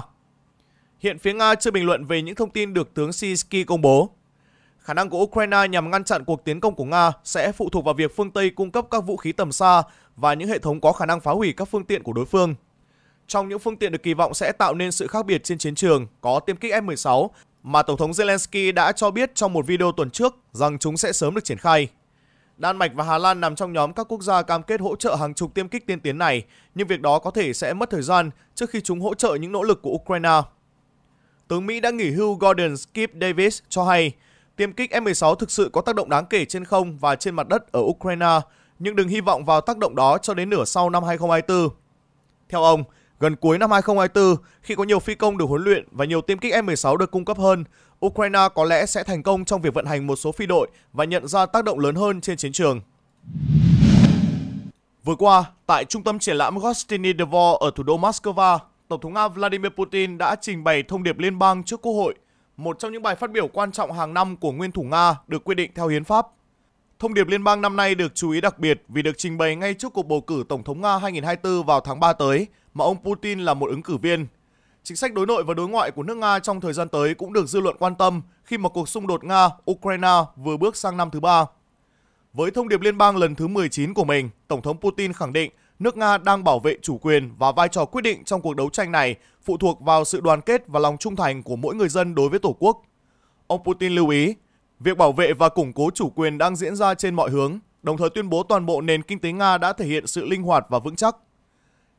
Hiện phía Nga chưa bình luận về những thông tin được tướng Siski công bố. Khả năng của Ukraine nhằm ngăn chặn cuộc tiến công của Nga sẽ phụ thuộc vào việc phương Tây cung cấp các vũ khí tầm xa và những hệ thống có khả năng phá hủy các phương tiện của đối phương trong những phương tiện được kỳ vọng sẽ tạo nên sự khác biệt trên chiến trường có tiêm kích F-16 mà Tổng thống Zelensky đã cho biết trong một video tuần trước rằng chúng sẽ sớm được triển khai. Đan Mạch và Hà Lan nằm trong nhóm các quốc gia cam kết hỗ trợ hàng chục tiêm kích tiên tiến này, nhưng việc đó có thể sẽ mất thời gian trước khi chúng hỗ trợ những nỗ lực của Ukraine. Tướng Mỹ đã nghỉ hưu Gordon Skip Davis cho hay, tiêm kích F-16 thực sự có tác động đáng kể trên không và trên mặt đất ở Ukraine, nhưng đừng hy vọng vào tác động đó cho đến nửa sau năm 2024. Theo ông, Gần cuối năm 2024, khi có nhiều phi công được huấn luyện và nhiều tiêm kích F-16 được cung cấp hơn, Ukraine có lẽ sẽ thành công trong việc vận hành một số phi đội và nhận ra tác động lớn hơn trên chiến trường. Vừa qua, tại trung tâm triển lãm Gostiny Dvor ở thủ đô Moscow, Tổng thống Nga Vladimir Putin đã trình bày thông điệp liên bang trước Quốc hội, một trong những bài phát biểu quan trọng hàng năm của nguyên thủ Nga được quy định theo hiến pháp. Thông điệp liên bang năm nay được chú ý đặc biệt vì được trình bày ngay trước cuộc bầu cử Tổng thống Nga 2024 vào tháng 3 tới – mà ông Putin là một ứng cử viên. Chính sách đối nội và đối ngoại của nước Nga trong thời gian tới cũng được dư luận quan tâm khi mà cuộc xung đột Nga-Ukraine vừa bước sang năm thứ ba. Với thông điệp liên bang lần thứ 19 của mình, Tổng thống Putin khẳng định nước Nga đang bảo vệ chủ quyền và vai trò quyết định trong cuộc đấu tranh này phụ thuộc vào sự đoàn kết và lòng trung thành của mỗi người dân đối với Tổ quốc. Ông Putin lưu ý, việc bảo vệ và củng cố chủ quyền đang diễn ra trên mọi hướng, đồng thời tuyên bố toàn bộ nền kinh tế Nga đã thể hiện sự linh hoạt và vững chắc.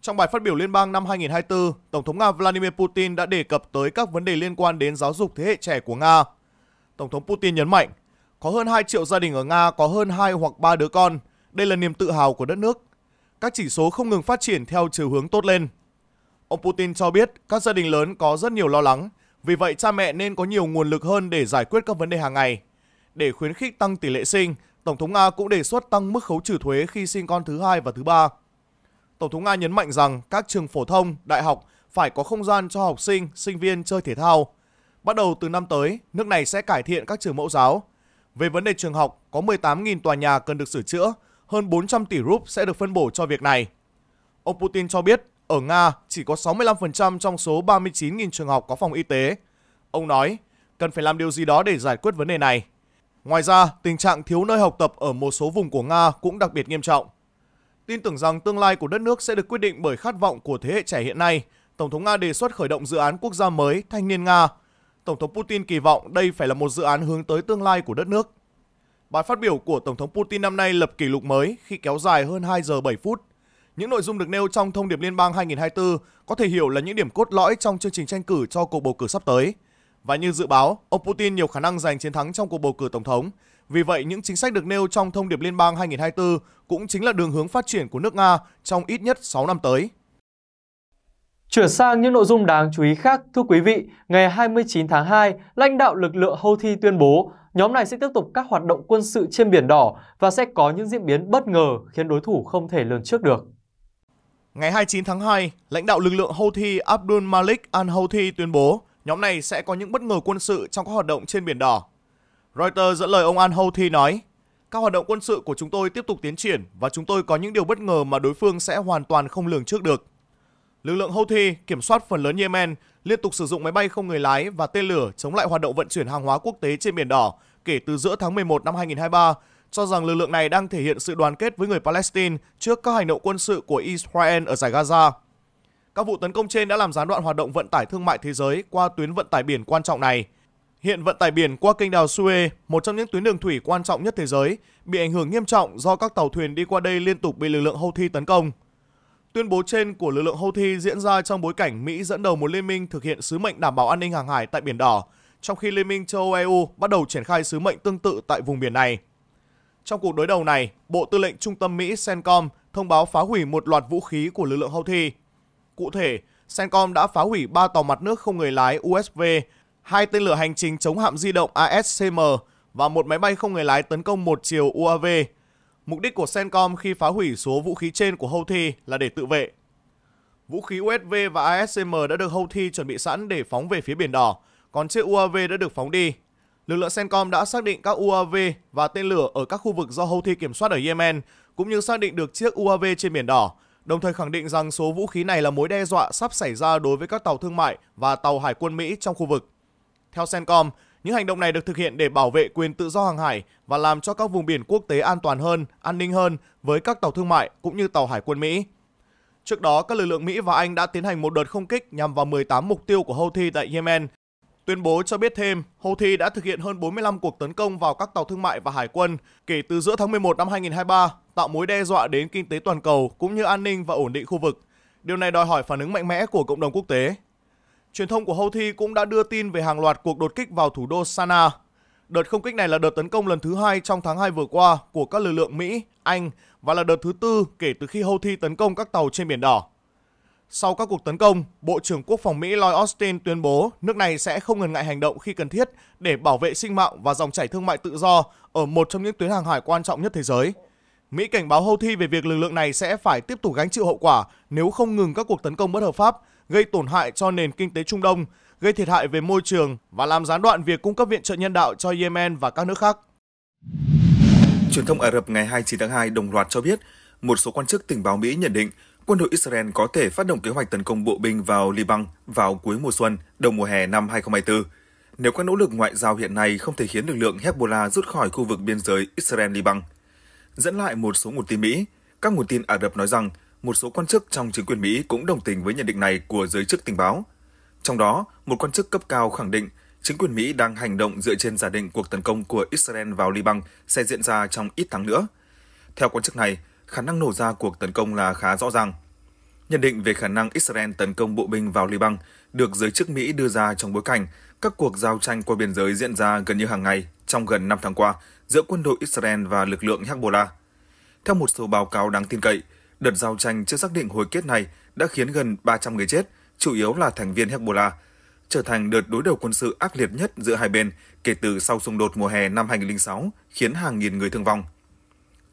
Trong bài phát biểu liên bang năm 2024, Tổng thống Nga Vladimir Putin đã đề cập tới các vấn đề liên quan đến giáo dục thế hệ trẻ của Nga. Tổng thống Putin nhấn mạnh, có hơn 2 triệu gia đình ở Nga có hơn 2 hoặc 3 đứa con. Đây là niềm tự hào của đất nước. Các chỉ số không ngừng phát triển theo chiều hướng tốt lên. Ông Putin cho biết các gia đình lớn có rất nhiều lo lắng, vì vậy cha mẹ nên có nhiều nguồn lực hơn để giải quyết các vấn đề hàng ngày. Để khuyến khích tăng tỷ lệ sinh, Tổng thống Nga cũng đề xuất tăng mức khấu trừ thuế khi sinh con thứ hai và thứ ba. Tổng thống Nga nhấn mạnh rằng các trường phổ thông, đại học phải có không gian cho học sinh, sinh viên chơi thể thao. Bắt đầu từ năm tới, nước này sẽ cải thiện các trường mẫu giáo. Về vấn đề trường học, có 18.000 tòa nhà cần được sửa chữa, hơn 400 tỷ rúp sẽ được phân bổ cho việc này. Ông Putin cho biết, ở Nga chỉ có 65% trong số 39.000 trường học có phòng y tế. Ông nói, cần phải làm điều gì đó để giải quyết vấn đề này. Ngoài ra, tình trạng thiếu nơi học tập ở một số vùng của Nga cũng đặc biệt nghiêm trọng. Tin tưởng rằng tương lai của đất nước sẽ được quyết định bởi khát vọng của thế hệ trẻ hiện nay, Tổng thống Nga đề xuất khởi động dự án quốc gia mới Thanh niên Nga. Tổng thống Putin kỳ vọng đây phải là một dự án hướng tới tương lai của đất nước. Bài phát biểu của Tổng thống Putin năm nay lập kỷ lục mới khi kéo dài hơn 2 giờ 7 phút. Những nội dung được nêu trong thông điệp liên bang 2024 có thể hiểu là những điểm cốt lõi trong chương trình tranh cử cho cuộc bầu cử sắp tới. Và như dự báo, ông Putin nhiều khả năng giành chiến thắng trong cuộc bầu cử tổng thống vì vậy, những chính sách được nêu trong thông điệp liên bang 2024 cũng chính là đường hướng phát triển của nước Nga trong ít nhất 6 năm tới. Chuyển sang những nội dung đáng chú ý khác, thưa quý vị, ngày 29 tháng 2, lãnh đạo lực lượng Houthi tuyên bố nhóm này sẽ tiếp tục các hoạt động quân sự trên Biển Đỏ và sẽ có những diễn biến bất ngờ khiến đối thủ không thể lường trước được. Ngày 29 tháng 2, lãnh đạo lực lượng Houthi Abdul Malik al-Houthi tuyên bố nhóm này sẽ có những bất ngờ quân sự trong các hoạt động trên Biển Đỏ Reuters dẫn lời ông An Houthi nói, các hoạt động quân sự của chúng tôi tiếp tục tiến triển và chúng tôi có những điều bất ngờ mà đối phương sẽ hoàn toàn không lường trước được. Lực lượng Houthi kiểm soát phần lớn Yemen, liên tục sử dụng máy bay không người lái và tên lửa chống lại hoạt động vận chuyển hàng hóa quốc tế trên Biển Đỏ kể từ giữa tháng 11 năm 2023, cho rằng lực lượng này đang thể hiện sự đoàn kết với người Palestine trước các hành động quân sự của Israel ở giải Gaza. Các vụ tấn công trên đã làm gián đoạn hoạt động vận tải thương mại thế giới qua tuyến vận tải biển quan trọng này. Hiện vận tải biển qua kênh đào Suez, một trong những tuyến đường thủy quan trọng nhất thế giới, bị ảnh hưởng nghiêm trọng do các tàu thuyền đi qua đây liên tục bị lực lượng Houthi tấn công. Tuyên bố trên của lực lượng Houthi diễn ra trong bối cảnh Mỹ dẫn đầu một liên minh thực hiện sứ mệnh đảm bảo an ninh hàng hải tại Biển Đỏ, trong khi Liên minh châu Âu EU bắt đầu triển khai sứ mệnh tương tự tại vùng biển này. Trong cuộc đối đầu này, Bộ Tư lệnh Trung tâm Mỹ CENTCOM thông báo phá hủy một loạt vũ khí của lực lượng Houthi. Cụ thể, CENTCOM đã phá hủy 3 tàu mặt nước không người lái USV hai tên lửa hành trình chống hạm di động ASCM và một máy bay không người lái tấn công một chiều UAV. Mục đích của Sencom khi phá hủy số vũ khí trên của Houthi là để tự vệ. Vũ khí USV và ASCM đã được Houthi chuẩn bị sẵn để phóng về phía Biển Đỏ, còn chiếc UAV đã được phóng đi. Lực lượng Sencom đã xác định các UAV và tên lửa ở các khu vực do Houthi kiểm soát ở Yemen, cũng như xác định được chiếc UAV trên Biển Đỏ, đồng thời khẳng định rằng số vũ khí này là mối đe dọa sắp xảy ra đối với các tàu thương mại và tàu hải quân Mỹ trong khu vực. Theo Sencom, những hành động này được thực hiện để bảo vệ quyền tự do hàng hải và làm cho các vùng biển quốc tế an toàn hơn, an ninh hơn với các tàu thương mại cũng như tàu hải quân Mỹ. Trước đó, các lực lượng Mỹ và Anh đã tiến hành một đợt không kích nhằm vào 18 mục tiêu của Houthi tại Yemen. Tuyên bố cho biết thêm, Houthi đã thực hiện hơn 45 cuộc tấn công vào các tàu thương mại và hải quân kể từ giữa tháng 11 năm 2023, tạo mối đe dọa đến kinh tế toàn cầu cũng như an ninh và ổn định khu vực. Điều này đòi hỏi phản ứng mạnh mẽ của cộng đồng quốc tế truyền thông của Houthi cũng đã đưa tin về hàng loạt cuộc đột kích vào thủ đô Sana. Đợt không kích này là đợt tấn công lần thứ hai trong tháng 2 vừa qua của các lực lượng Mỹ, Anh và là đợt thứ tư kể từ khi Houthi tấn công các tàu trên Biển Đỏ. Sau các cuộc tấn công, Bộ trưởng Quốc phòng Mỹ Lloyd Austin tuyên bố nước này sẽ không ngần ngại hành động khi cần thiết để bảo vệ sinh mạng và dòng chảy thương mại tự do ở một trong những tuyến hàng hải quan trọng nhất thế giới. Mỹ cảnh báo Houthi về việc lực lượng này sẽ phải tiếp tục gánh chịu hậu quả nếu không ngừng các cuộc tấn công bất hợp pháp gây tổn hại cho nền kinh tế Trung Đông, gây thiệt hại về môi trường và làm gián đoạn việc cung cấp viện trợ nhân đạo cho Yemen và các nước khác. Truyền thông Ả Rập ngày 29 tháng 2 đồng loạt cho biết, một số quan chức tình báo Mỹ nhận định quân đội Israel có thể phát động kế hoạch tấn công bộ binh vào Liban vào cuối mùa xuân, đầu mùa hè năm 2024. Nếu các nỗ lực ngoại giao hiện nay không thể khiến lực lượng Hezbollah rút khỏi khu vực biên giới Israel-Liban. Dẫn lại một số nguồn tin Mỹ, các nguồn tin Ả Rập nói rằng một số quan chức trong chính quyền Mỹ cũng đồng tình với nhận định này của giới chức tình báo. Trong đó, một quan chức cấp cao khẳng định chính quyền Mỹ đang hành động dựa trên giả định cuộc tấn công của Israel vào Liban sẽ diễn ra trong ít tháng nữa. Theo quan chức này, khả năng nổ ra cuộc tấn công là khá rõ ràng. Nhận định về khả năng Israel tấn công bộ binh vào Liban được giới chức Mỹ đưa ra trong bối cảnh các cuộc giao tranh qua biên giới diễn ra gần như hàng ngày trong gần 5 tháng qua giữa quân đội Israel và lực lượng Hezbollah. Theo một số báo cáo đáng tin cậy, Đợt giao tranh chưa xác định hồi kết này đã khiến gần 300 người chết, chủ yếu là thành viên Hezbollah, trở thành đợt đối đầu quân sự ác liệt nhất giữa hai bên kể từ sau xung đột mùa hè năm 2006, khiến hàng nghìn người thương vong.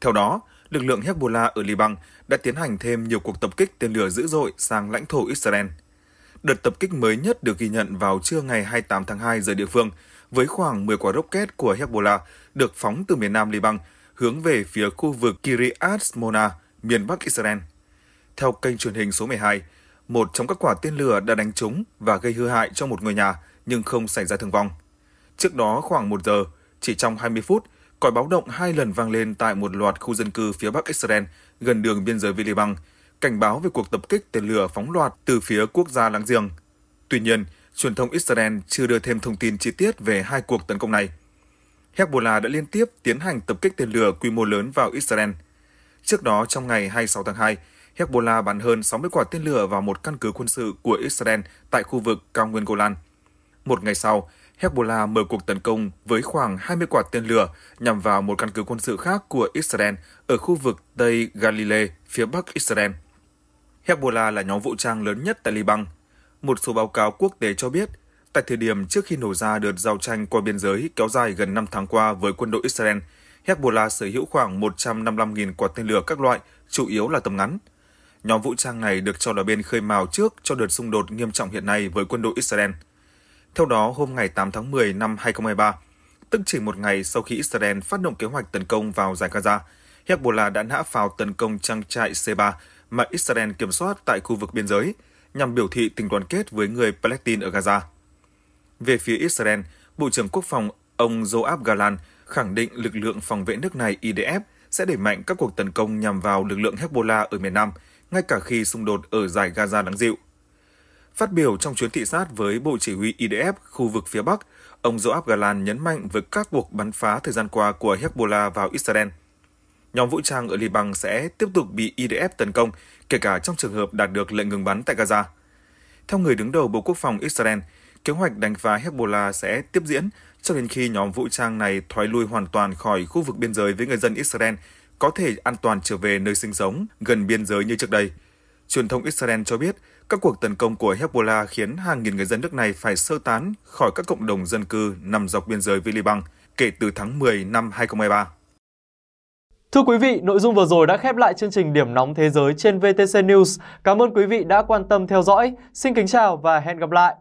Theo đó, lực lượng Hezbollah ở Liban đã tiến hành thêm nhiều cuộc tập kích tên lửa dữ dội sang lãnh thổ Israel. Đợt tập kích mới nhất được ghi nhận vào trưa ngày 28 tháng 2 giờ địa phương, với khoảng 10 quả rocket của Hezbollah được phóng từ miền nam Liban hướng về phía khu vực Kiryat Mona, miền Bắc Israel. Theo kênh truyền hình số 12, một trong các quả tên lửa đã đánh trúng và gây hư hại cho một ngôi nhà nhưng không xảy ra thương vong. Trước đó khoảng 1 giờ, chỉ trong 20 phút, còi báo động hai lần vang lên tại một loạt khu dân cư phía Bắc Israel gần đường biên giới với Liban, cảnh báo về cuộc tập kích tên lửa phóng loạt từ phía quốc gia láng giềng. Tuy nhiên, truyền thông Israel chưa đưa thêm thông tin chi tiết về hai cuộc tấn công này. Hezbollah đã liên tiếp tiến hành tập kích tên lửa quy mô lớn vào Israel – Trước đó, trong ngày 26 tháng 2, Hezbollah bắn hơn 60 quả tên lửa vào một căn cứ quân sự của Israel tại khu vực cao nguyên Golan. Một ngày sau, Hezbollah mở cuộc tấn công với khoảng 20 quả tên lửa nhằm vào một căn cứ quân sự khác của Israel ở khu vực Tây Galilee, phía bắc Israel. Hezbollah là nhóm vũ trang lớn nhất tại Liban. Một số báo cáo quốc tế cho biết, tại thời điểm trước khi nổ ra đợt giao tranh qua biên giới kéo dài gần 5 tháng qua với quân đội Israel, Hezbollah sở hữu khoảng 155.000 quả tên lửa các loại, chủ yếu là tầm ngắn. Nhóm vũ trang này được cho là bên khơi mào trước cho đợt xung đột nghiêm trọng hiện nay với quân đội Israel. Theo đó, hôm ngày 8 tháng 10 năm 2023, tức chỉ một ngày sau khi Israel phát động kế hoạch tấn công vào giải Gaza, Hezbollah đã nã pháo tấn công trang trại C3 mà Israel kiểm soát tại khu vực biên giới, nhằm biểu thị tình đoàn kết với người Palestine ở Gaza. Về phía Israel, Bộ trưởng Quốc phòng ông Joab Galan khẳng định lực lượng phòng vệ nước này IDF sẽ đẩy mạnh các cuộc tấn công nhằm vào lực lượng Hezbollah ở miền Nam, ngay cả khi xung đột ở giải Gaza lắng dịu. Phát biểu trong chuyến thị sát với Bộ Chỉ huy IDF khu vực phía Bắc, ông Joab Galan nhấn mạnh với các cuộc bắn phá thời gian qua của Hezbollah vào Israel. Nhóm vũ trang ở Liban sẽ tiếp tục bị IDF tấn công, kể cả trong trường hợp đạt được lệnh ngừng bắn tại Gaza. Theo người đứng đầu Bộ Quốc phòng Israel, kế hoạch đánh phá Hezbollah sẽ tiếp diễn cho đến khi nhóm vũ trang này thoái lui hoàn toàn khỏi khu vực biên giới với người dân Israel có thể an toàn trở về nơi sinh sống gần biên giới như trước đây. Truyền thông Israel cho biết, các cuộc tấn công của Hezbollah khiến hàng nghìn người dân nước này phải sơ tán khỏi các cộng đồng dân cư nằm dọc biên giới với Liban kể từ tháng 10 năm 2023. Thưa quý vị, nội dung vừa rồi đã khép lại chương trình Điểm nóng thế giới trên VTC News. Cảm ơn quý vị đã quan tâm theo dõi. Xin kính chào và hẹn gặp lại.